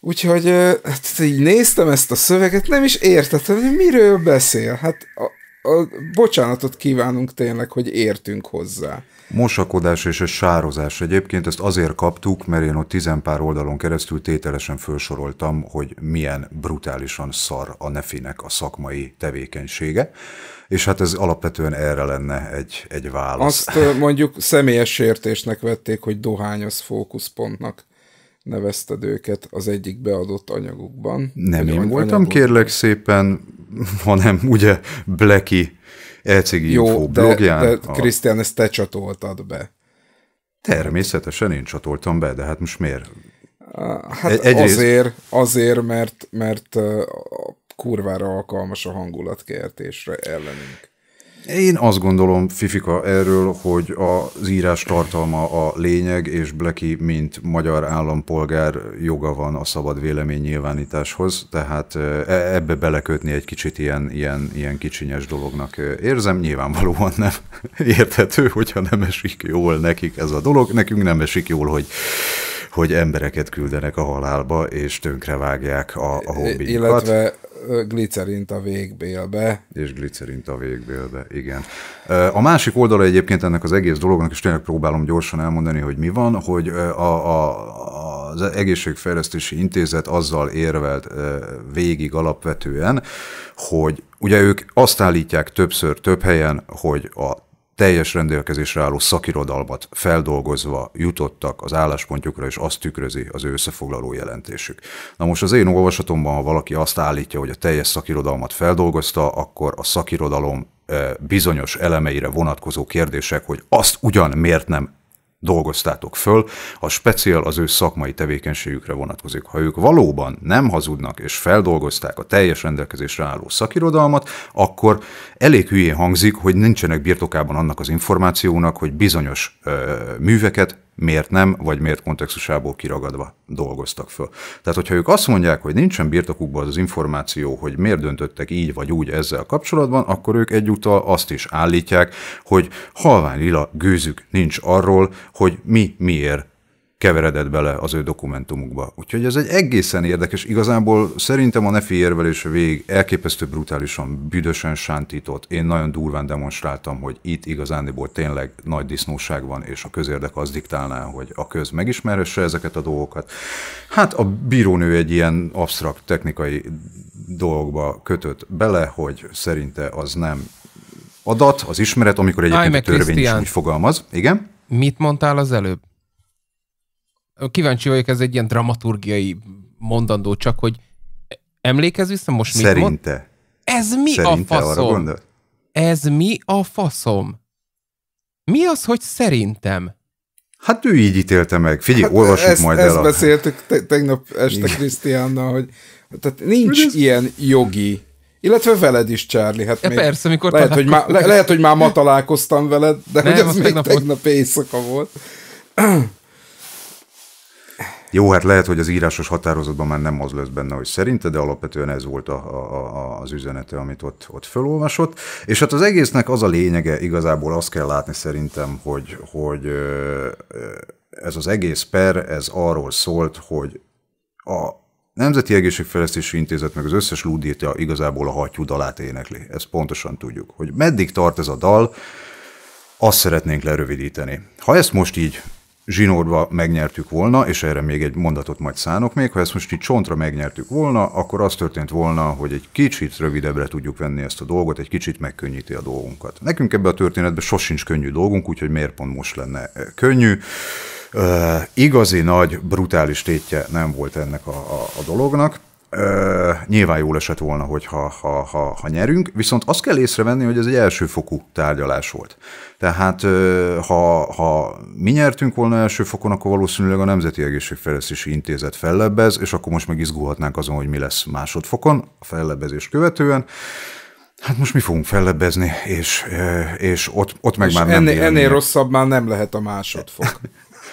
Úgyhogy hát így néztem ezt a szöveget, nem is értettem, hogy miről beszél. Hát a, a, bocsánatot kívánunk tényleg, hogy értünk hozzá. Mosakodás és a sározás egyébként, ezt azért kaptuk, mert én ott tizenpár oldalon keresztül tételesen felsoroltam, hogy milyen brutálisan szar a nefinek a szakmai tevékenysége, és hát ez alapvetően erre lenne egy, egy válasz. Azt mondjuk személyes értésnek vették, hogy dohány az fókuszpontnak nevezted őket az egyik beadott anyagukban. Nem én anyagok... voltam kérlek szépen, <laughs> hanem ugye Blacky ECG Jó, Info de, blogján. de a... Krisztián, ezt te csatoltad be. Természetesen én csatoltam be, de hát most miért? Hát e- Egy azért, azért, mert, mert kurvára alkalmas a hangulatkertésre ellenünk. Én azt gondolom, Fifika, erről, hogy az írás tartalma a lényeg, és Bleki, mint magyar állampolgár joga van a szabad vélemény nyilvánításhoz, tehát e, ebbe belekötni egy kicsit ilyen, ilyen, ilyen kicsinyes dolognak érzem, nyilvánvalóan nem <laughs> érthető, hogyha nem esik jól nekik ez a dolog, nekünk nem esik jól, hogy hogy embereket küldenek a halálba, és tönkrevágják a, a hobbinkat. Illetve glicerint a végbélbe. És glicerint a végbélbe, igen. A másik oldala egyébként ennek az egész dolognak, és tényleg próbálom gyorsan elmondani, hogy mi van, hogy a, a, az Egészségfejlesztési Intézet azzal érvelt végig alapvetően, hogy ugye ők azt állítják többször több helyen, hogy a teljes rendelkezésre álló szakirodalmat feldolgozva jutottak az álláspontjukra, és azt tükrözi az ő összefoglaló jelentésük. Na most az én olvasatomban, ha valaki azt állítja, hogy a teljes szakirodalmat feldolgozta, akkor a szakirodalom eh, bizonyos elemeire vonatkozó kérdések, hogy azt ugyan miért nem dolgoztátok föl, a speciál az ő szakmai tevékenységükre vonatkozik. Ha ők valóban nem hazudnak és feldolgozták a teljes rendelkezésre álló szakirodalmat, akkor elég hülyén hangzik, hogy nincsenek birtokában annak az információnak, hogy bizonyos ö, műveket miért nem, vagy miért kontextusából kiragadva dolgoztak föl. Tehát, hogyha ők azt mondják, hogy nincsen birtokukban az, az információ, hogy miért döntöttek így vagy úgy ezzel kapcsolatban, akkor ők egyúttal azt is állítják, hogy halvány lila gőzük nincs arról, hogy mi miért keveredett bele az ő dokumentumukba. Úgyhogy ez egy egészen érdekes, igazából szerintem a Nefi érvelés vég elképesztő brutálisan, büdösen sántított. Én nagyon durván demonstráltam, hogy itt igazániból tényleg nagy disznóság van, és a közérdek az diktálná, hogy a köz megismerhesse ezeket a dolgokat. Hát a bírónő egy ilyen absztrakt technikai dolgba kötött bele, hogy szerinte az nem adat, az ismeret, amikor egyébként Aj, a törvény Christian. is úgy fogalmaz. Igen? Mit mondtál az előbb? kíváncsi vagyok, ez egy ilyen dramaturgiai mondandó, csak hogy emlékezz vissza most mit Szerinte. Mond? Ez mi Szerinte a faszom? Ez mi a faszom? Mi az, hogy szerintem? Hát ő így ítélte meg. Figyelj, hát olvasjuk ezt, majd ezt el. Ezt beszéltük te- tegnap este Krisztiánnal, hogy tehát nincs ez... ilyen jogi, illetve veled is, Charlie. Hát ja, még persze, mikor lehet, hogy már, le- lehet, hogy már ma találkoztam veled, de Nem, hogy az, az még tegnap, tegnap éjszaka volt. Jó, hát lehet, hogy az írásos határozatban már nem az lesz benne, hogy szerinte, de alapvetően ez volt a, a, a, az üzenete, amit ott, ott felolvasott. És hát az egésznek az a lényege, igazából azt kell látni szerintem, hogy, hogy ez az egész per, ez arról szólt, hogy a Nemzeti Egészségfejlesztési Intézet meg az összes lúdítja igazából a hattyú dalát énekli. Ezt pontosan tudjuk. Hogy meddig tart ez a dal, azt szeretnénk lerövidíteni. Ha ezt most így zsinórba megnyertük volna, és erre még egy mondatot majd szánok még, ha ezt most így csontra megnyertük volna, akkor az történt volna, hogy egy kicsit rövidebbre tudjuk venni ezt a dolgot, egy kicsit megkönnyíti a dolgunkat. Nekünk ebbe a történetben sosincs könnyű dolgunk, úgyhogy miért pont most lenne eh, könnyű. Uh, igazi nagy, brutális tétje nem volt ennek a, a, a dolognak. Ö, nyilván jól esett volna, hogy ha, ha, ha, ha nyerünk, viszont azt kell észrevenni, hogy ez egy elsőfokú tárgyalás volt. Tehát ö, ha, ha mi nyertünk volna első fokon, akkor valószínűleg a Nemzeti Egészségfejlesztési Intézet fellebbez, és akkor most meg izgulhatnánk azon, hogy mi lesz másodfokon a fellebbezés követően. Hát most mi fogunk fellebbezni, és, és ott, ott meg és már nem ennél, élni. ennél rosszabb már nem lehet a másodfok. <laughs>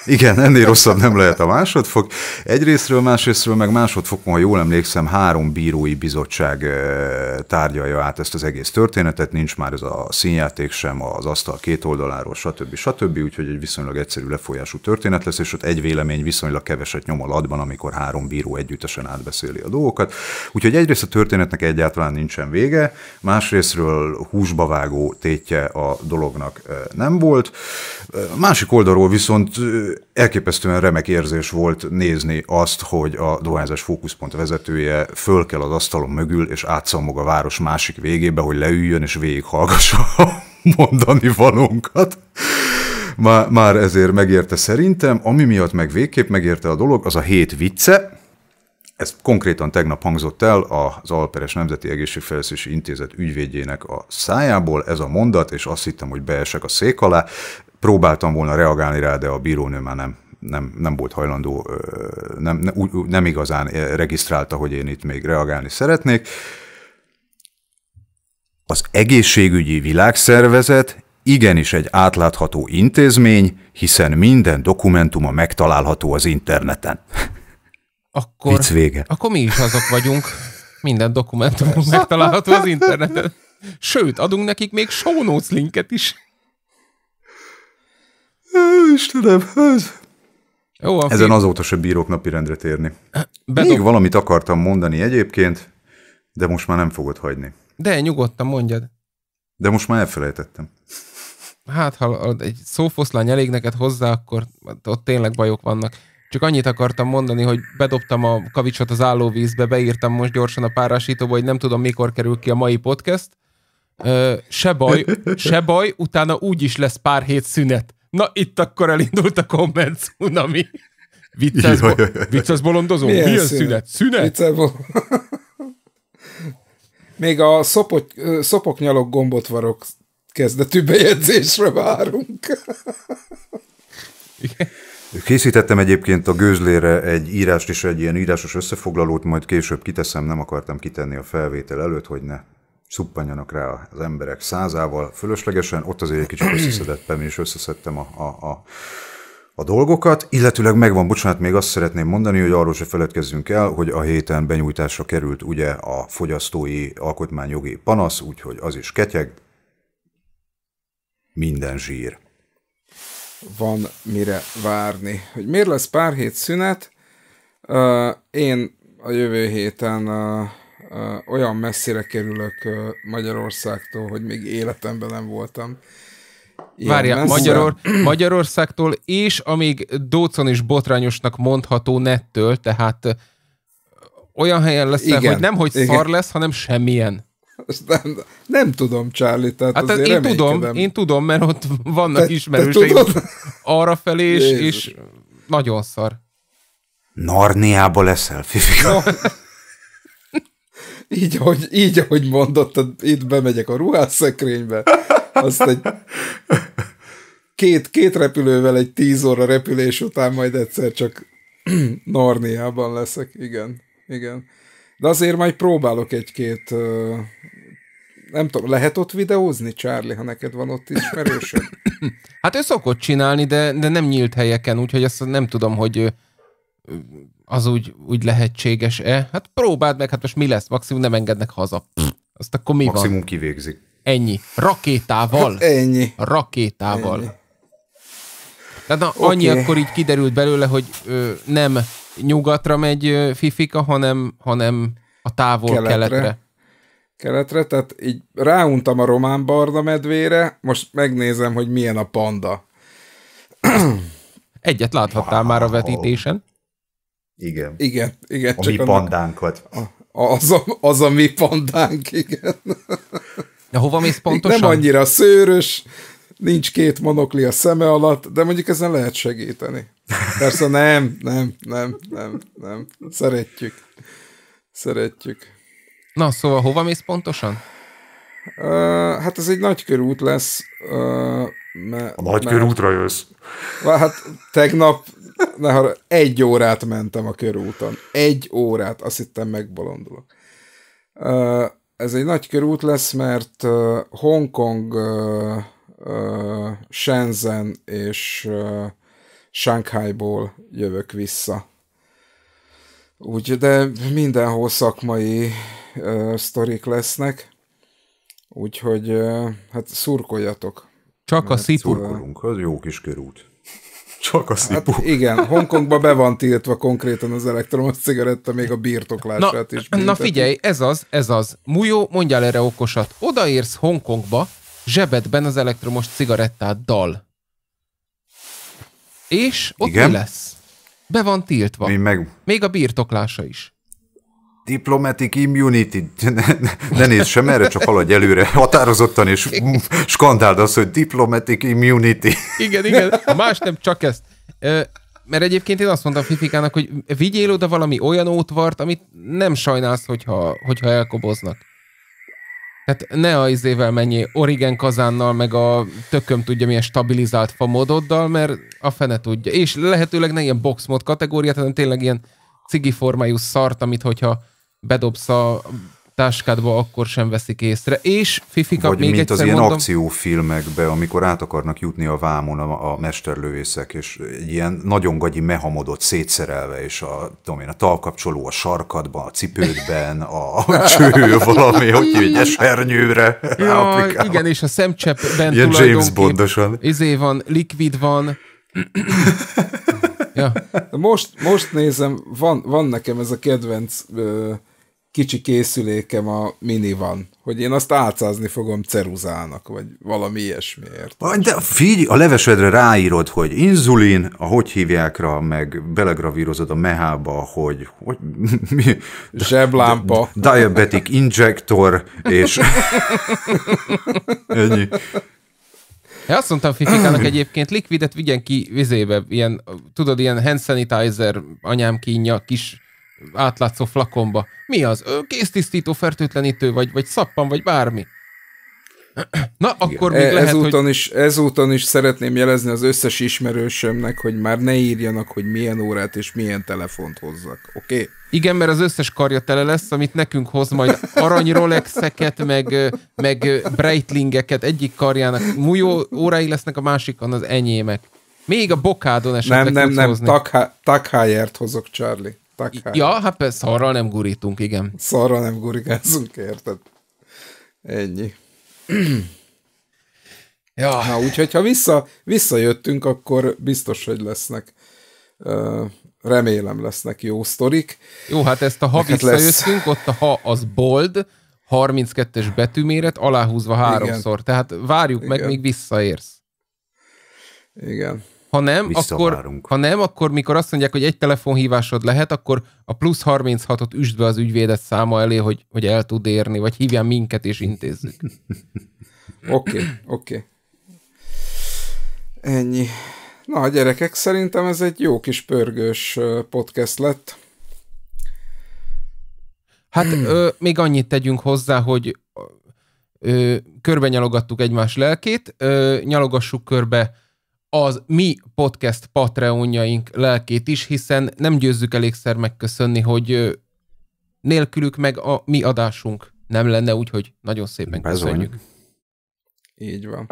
Igen, ennél rosszabb nem lehet a másodfok. Egyrésztről, másrésztről meg másodfokon, ha jól emlékszem, három bírói bizottság eh, tárgyalja át ezt az egész történetet, nincs már ez a színjáték sem, az asztal két oldaláról, stb. stb. Úgyhogy egy viszonylag egyszerű lefolyású történet lesz, és ott egy vélemény viszonylag keveset nyom a amikor három bíró együttesen átbeszéli a dolgokat. Úgyhogy egyrészt a történetnek egyáltalán nincsen vége, másrésztről húsba vágó tétje a dolognak eh, nem volt. Eh, másik oldalról viszont elképesztően remek érzés volt nézni azt, hogy a dohányzás fókuszpont vezetője föl kell az asztalon mögül, és átszamog a város másik végébe, hogy leüljön és végighallgassa a mondani valónkat már, már ezért megérte szerintem. Ami miatt meg végképp megérte a dolog, az a hét vicce. Ez konkrétan tegnap hangzott el az Alperes Nemzeti Egészségfejlesztési Intézet ügyvédjének a szájából, ez a mondat, és azt hittem, hogy beesek a szék alá, próbáltam volna reagálni rá, de a bírónő már nem, nem, nem volt hajlandó, nem, nem, nem igazán regisztrálta, hogy én itt még reagálni szeretnék. Az egészségügyi világszervezet igenis egy átlátható intézmény, hiszen minden dokumentuma megtalálható az interneten. <laughs> Akkor, Vicc vége. Akkor mi is azok vagyunk, minden dokumentum megtalálható az interneten. Sőt, adunk nekik még show notes linket is. Istenem, ez... Jó, a Ezen azóta se bírok napirendre térni. Bedob... Még valamit akartam mondani egyébként, de most már nem fogod hagyni. De, nyugodtan mondjad. De most már elfelejtettem. Hát, ha egy szófoszlány elég neked hozzá, akkor ott tényleg bajok vannak. Csak annyit akartam mondani, hogy bedobtam a kavicsot az állóvízbe, beírtam most gyorsan a párásítóba, hogy nem tudom, mikor kerül ki a mai podcast. Ö, se baj, se baj, utána úgy is lesz pár hét szünet. Na, itt akkor elindult a komment cunami. Vicces, bo- vicces bolondozó? Milyen, Milyen szünet? Szünet? <laughs> Még a szopot, szopoknyalok gombot varok kezdetű bejegyzésre várunk. Készítettem egyébként a gőzlére egy írást és egy ilyen írásos összefoglalót, majd később kiteszem, nem akartam kitenni a felvétel előtt, hogy ne szuppanjanak rá az emberek százával fölöslegesen, ott azért egy kicsit összeszedettem és összeszedtem a, a, a a dolgokat, illetőleg megvan, bocsánat, még azt szeretném mondani, hogy arról se feledkezzünk el, hogy a héten benyújtásra került ugye a fogyasztói alkotmányjogi panasz, úgyhogy az is ketyeg, minden zsír. Van mire várni. Hogy miért lesz pár hét szünet? Uh, én a jövő héten uh, olyan messzire kerülök Magyarországtól, hogy még életemben nem voltam. Várja, Várjál, messze. Magyaror, Magyarországtól és amíg Dócon is botrányosnak mondható nettől, tehát olyan helyen lesz, hogy nem hogy igen. szar lesz, hanem semmilyen. Nem, nem tudom, Charlie, tehát hát azért én tudom, én tudom, mert ott vannak te, ismerőseim arra felé, és, és nagyon szar. Narniába leszel, Fifika. No. <laughs> így, ahogy, így, ahogy mondottad, itt bemegyek a ruhásszekrénybe, azt egy két, két repülővel egy tíz óra repülés után majd egyszer csak <clears throat> Narniában leszek, igen, igen. De azért majd próbálok egy-két, nem tudom, lehet ott videózni, Charlie, ha neked van ott ismerősöd? Hát ő szokott csinálni, de, de nem nyílt helyeken, úgyhogy azt nem tudom, hogy az úgy, úgy lehetséges-e? Hát próbáld meg, hát most mi lesz? Maximum nem engednek haza. Pff, azt akkor mi Maximum van? kivégzik. Ennyi. Rakétával. Hát <laughs> ennyi. Rakétával. Ennyi. Tehát na, okay. annyi akkor így kiderült belőle, hogy ö, nem nyugatra megy ö, Fifika, hanem, hanem a távol keletre. keletre. Keletre, tehát így ráuntam a román barna medvére, most megnézem, hogy milyen a panda. Egyet láthattál wow. már a vetítésen. Igen. Igen, igen. A csak mi pandánkat. A, az, a, az a mi pandánk, igen. De hova mész pontosan? Nem annyira szőrös, nincs két monokli a szeme alatt, de mondjuk ezen lehet segíteni. Persze nem, nem, nem, nem, nem. Szeretjük. Szeretjük. Na, szóval hova mész pontosan? Uh, hát ez egy nagy körút lesz. Uh, me, a nagy körútra jössz. Hát tegnap Na, ha egy órát mentem a körúton. Egy órát, azt hittem megbolondulok. Ez egy nagy körút lesz, mert Hongkong, Shenzhen és Shanghai-ból jövök vissza. Úgy, de mindenhol szakmai ö, sztorik lesznek, úgyhogy hát szurkoljatok. Csak a szipurkolunk, az jó kis körút. Csak a szipuk. Hát igen, Hongkongba be van tiltva konkrétan az elektromos cigaretta, még a birtoklását na, is. Bínteti. Na figyelj, ez az, ez az. Mujó, mondjál erre okosat. Odaérsz Hongkongba, zsebedben az elektromos cigarettáddal. És ott igen? mi lesz? Be van tiltva. meg... Még a birtoklása is diplomatic immunity, ne, ne nézz sem erre, csak haladj előre határozottan, és skandáld az, hogy diplomatic immunity. Igen, igen, a más nem csak ezt. Mert egyébként én azt mondtam Fifikának, hogy vigyél oda valami olyan ótvart, amit nem sajnálsz, hogyha, hogyha elkoboznak. Tehát ne a izével mennyi Origen kazánnal, meg a tököm tudja milyen stabilizált fa mododdal, mert a fene tudja. És lehetőleg ne ilyen boxmod kategóriát, hanem tényleg ilyen cigi formájú szart, amit hogyha bedobsz a táskádba, akkor sem veszik észre. És Fifika, Vagy még mint az ilyen mondom, akciófilmekbe, amikor át akarnak jutni a vámon a, a mesterlövészek, és egy ilyen nagyon gagyi mehamodot szétszerelve, és a, tudom én, a talkapcsoló a sarkadban, a cipődben, a, a cső <laughs> valami, hogy egy esernyőre ja, Igen, és a szemcseppben ilyen James Bondosan. Izé van, likvid van, <laughs> ja. Most, most nézem, van, van nekem ez a kedvenc uh, kicsi készülékem a mini van, hogy én azt álcázni fogom ceruzának, vagy valami ilyesmiért. De figyelj, a levesedre ráírod, hogy inzulin, a hogy hívják rá, meg belegravírozod a mehába, hogy... hogy <laughs> mi? Zseblámpa. Diabetic injector, és... <laughs> Ennyi. Én azt mondtam Fifikának egyébként, likvidet vigyen ki vizébe, ilyen, tudod, ilyen hand sanitizer anyám kínja, kis átlátszó flakonba. Mi az? Kéztisztító, fertőtlenítő, vagy, vagy szappan, vagy bármi. <clears throat> Na, akkor Igen. még lehet, ezúton hogy... Is, ezúton is szeretném jelezni az összes ismerősömnek, hogy már ne írjanak, hogy milyen órát és milyen telefont hozzak, oké? Okay? Igen, mert az összes karja tele lesz, amit nekünk hoz majd arany Rolexeket, meg, meg Breitlingeket egyik karjának. Mújó órái lesznek, a másikon az enyémek. Még a bokádon esetleg Nem, nem, nem, Takhá- Takhá- hozok, Charlie. Takár. Ja, hát persze, szarral nem gurítunk, igen. Szarral nem gurigázunk, érted? Ennyi. <clears throat> ja. Na, úgyhogy ha vissza, visszajöttünk, akkor biztos, hogy lesznek remélem lesznek jó sztorik. Jó, hát ezt a ha Neked visszajöttünk, lesz... ott a ha az bold, 32-es betűméret, aláhúzva háromszor. Igen. Tehát várjuk Igen. meg, míg visszaérsz. Igen. Ha nem, akkor, ha nem, akkor mikor azt mondják, hogy egy telefonhívásod lehet, akkor a plusz 36-ot üsd be az ügyvédet száma elé, hogy, hogy el tud érni, vagy hívjál minket és intézzük. <laughs> Oké, oké. Okay, okay. Ennyi. Na, a gyerekek, szerintem ez egy jó kis pörgős podcast lett. Hát hmm. ö, még annyit tegyünk hozzá, hogy ö, körbe nyalogattuk egymás lelkét, ö, nyalogassuk körbe az mi podcast Patreonjaink lelkét is, hiszen nem győzzük elégszer megköszönni, hogy nélkülük meg a mi adásunk nem lenne, úgyhogy nagyon szépen Bezony. köszönjük. Így van.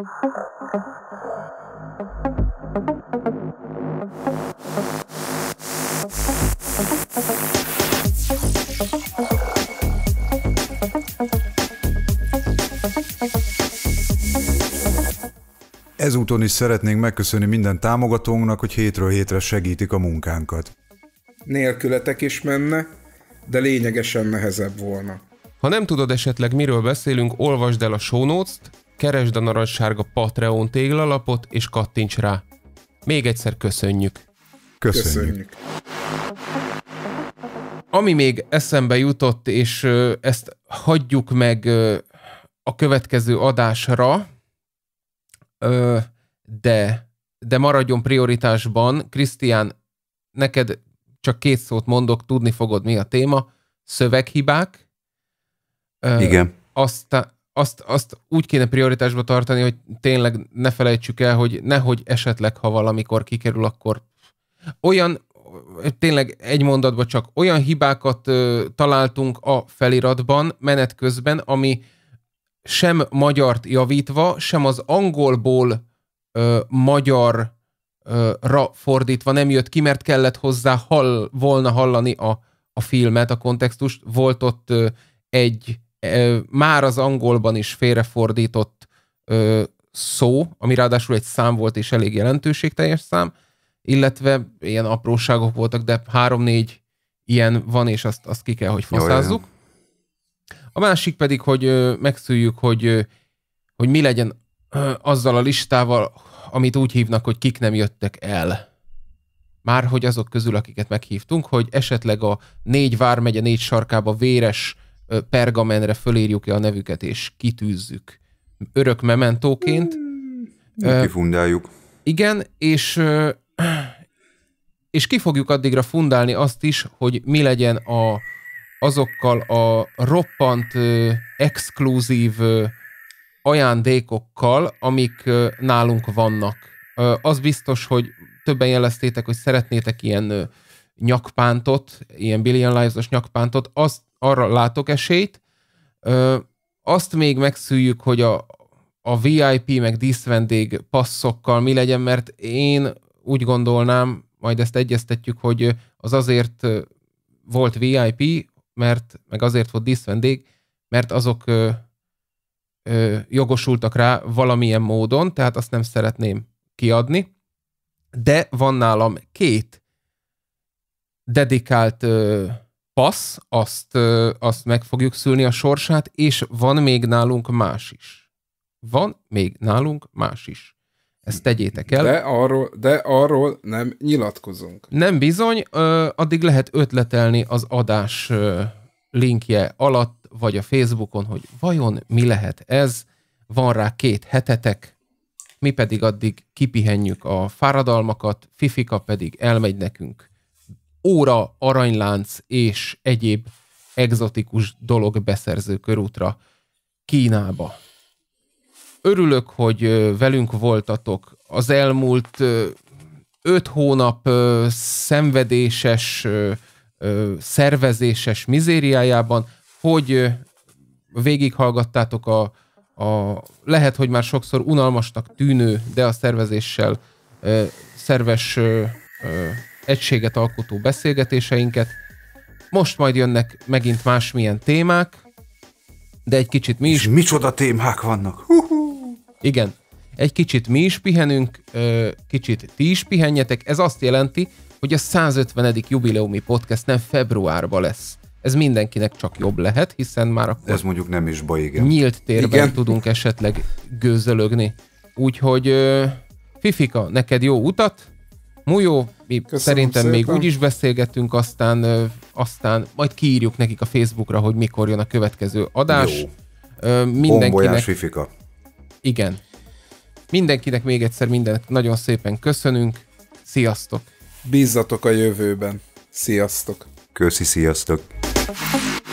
Ezúton is szeretnénk megköszönni minden támogatónknak, hogy hétről hétre segítik a munkánkat. Nélkületek is menne, de lényegesen nehezebb volna. Ha nem tudod esetleg miről beszélünk, olvasd el a show notes-t, keresd a narancssárga Patreon téglalapot és kattints rá. Még egyszer köszönjük. Köszönjük. köszönjük. Ami még eszembe jutott, és ezt hagyjuk meg a következő adásra, de, de maradjon prioritásban. Krisztián, neked csak két szót mondok, tudni fogod, mi a téma. Szöveghibák. Igen. Azt, azt, azt úgy kéne prioritásba tartani, hogy tényleg ne felejtsük el, hogy nehogy esetleg, ha valamikor kikerül, akkor olyan, tényleg egy mondatban csak olyan hibákat ö, találtunk a feliratban menet közben, ami sem magyart javítva, sem az angolból ö, magyarra fordítva nem jött ki, mert kellett hozzá hall, volna hallani a, a filmet, a kontextust. Volt ott ö, egy ö, már az angolban is félrefordított ö, szó, ami ráadásul egy szám volt és elég jelentőségteljes szám, illetve ilyen apróságok voltak, de három-négy ilyen van, és azt, azt ki kell, hogy faszázzuk. Jó, a másik pedig, hogy megszüljük, hogy, hogy mi legyen azzal a listával, amit úgy hívnak, hogy kik nem jöttek el. Már hogy azok közül, akiket meghívtunk, hogy esetleg a négy vármegye négy sarkába véres pergamenre fölírjuk-e a nevüket, és kitűzzük örök mementóként. Mm, kifundáljuk. Igen, és, és ki fogjuk addigra fundálni azt is, hogy mi legyen a azokkal a roppant ö, exkluzív ö, ajándékokkal, amik ö, nálunk vannak. Ö, az biztos, hogy többen jeleztétek, hogy szeretnétek ilyen ö, nyakpántot, ilyen Billion Lives-os nyakpántot, azt, arra látok esélyt. Ö, azt még megszűjük, hogy a, a VIP meg díszvendég passzokkal mi legyen, mert én úgy gondolnám, majd ezt egyeztetjük, hogy az azért volt VIP, mert meg azért volt díszvendég, mert azok ö, ö, jogosultak rá valamilyen módon, tehát azt nem szeretném kiadni, de van nálam két dedikált ö, passz, azt, ö, azt meg fogjuk szülni a sorsát, és van még nálunk más is. Van még nálunk más is. Ezt tegyétek el. De arról, de arról nem nyilatkozunk. Nem bizony, addig lehet ötletelni az adás linkje alatt, vagy a Facebookon, hogy vajon mi lehet ez. Van rá két hetetek, mi pedig addig kipihenjük a fáradalmakat, Fifika pedig elmegy nekünk óra, aranylánc és egyéb egzotikus dolog beszerző körútra Kínába. Örülök, hogy velünk voltatok. Az elmúlt öt hónap szenvedéses, szervezéses mizériájában, hogy végighallgattátok a, a lehet, hogy már sokszor unalmasnak tűnő, de a szervezéssel szerves egységet alkotó beszélgetéseinket. Most majd jönnek megint másmilyen témák, de egy kicsit mi is. És micsoda témák vannak! Hú-hú. Igen, egy kicsit mi is pihenünk, kicsit ti is pihenjetek. Ez azt jelenti, hogy a 150. jubileumi podcast nem februárban lesz. Ez mindenkinek csak jobb lehet, hiszen már akkor... Ez mondjuk nem is baj, igen. Nyílt térben igen. tudunk esetleg gőzölögni. Úgyhogy Fifika, neked jó utat, Mujó, mi Köszönöm szerintem szépen. még úgy is beszélgetünk, aztán, aztán majd kiírjuk nekik a Facebookra, hogy mikor jön a következő adás. Jó. Mindenkinek... Ombolyás Fifika igen. Mindenkinek még egyszer mindent nagyon szépen köszönünk. Sziasztok! Bízzatok a jövőben. Sziasztok! Köszi, sziasztok!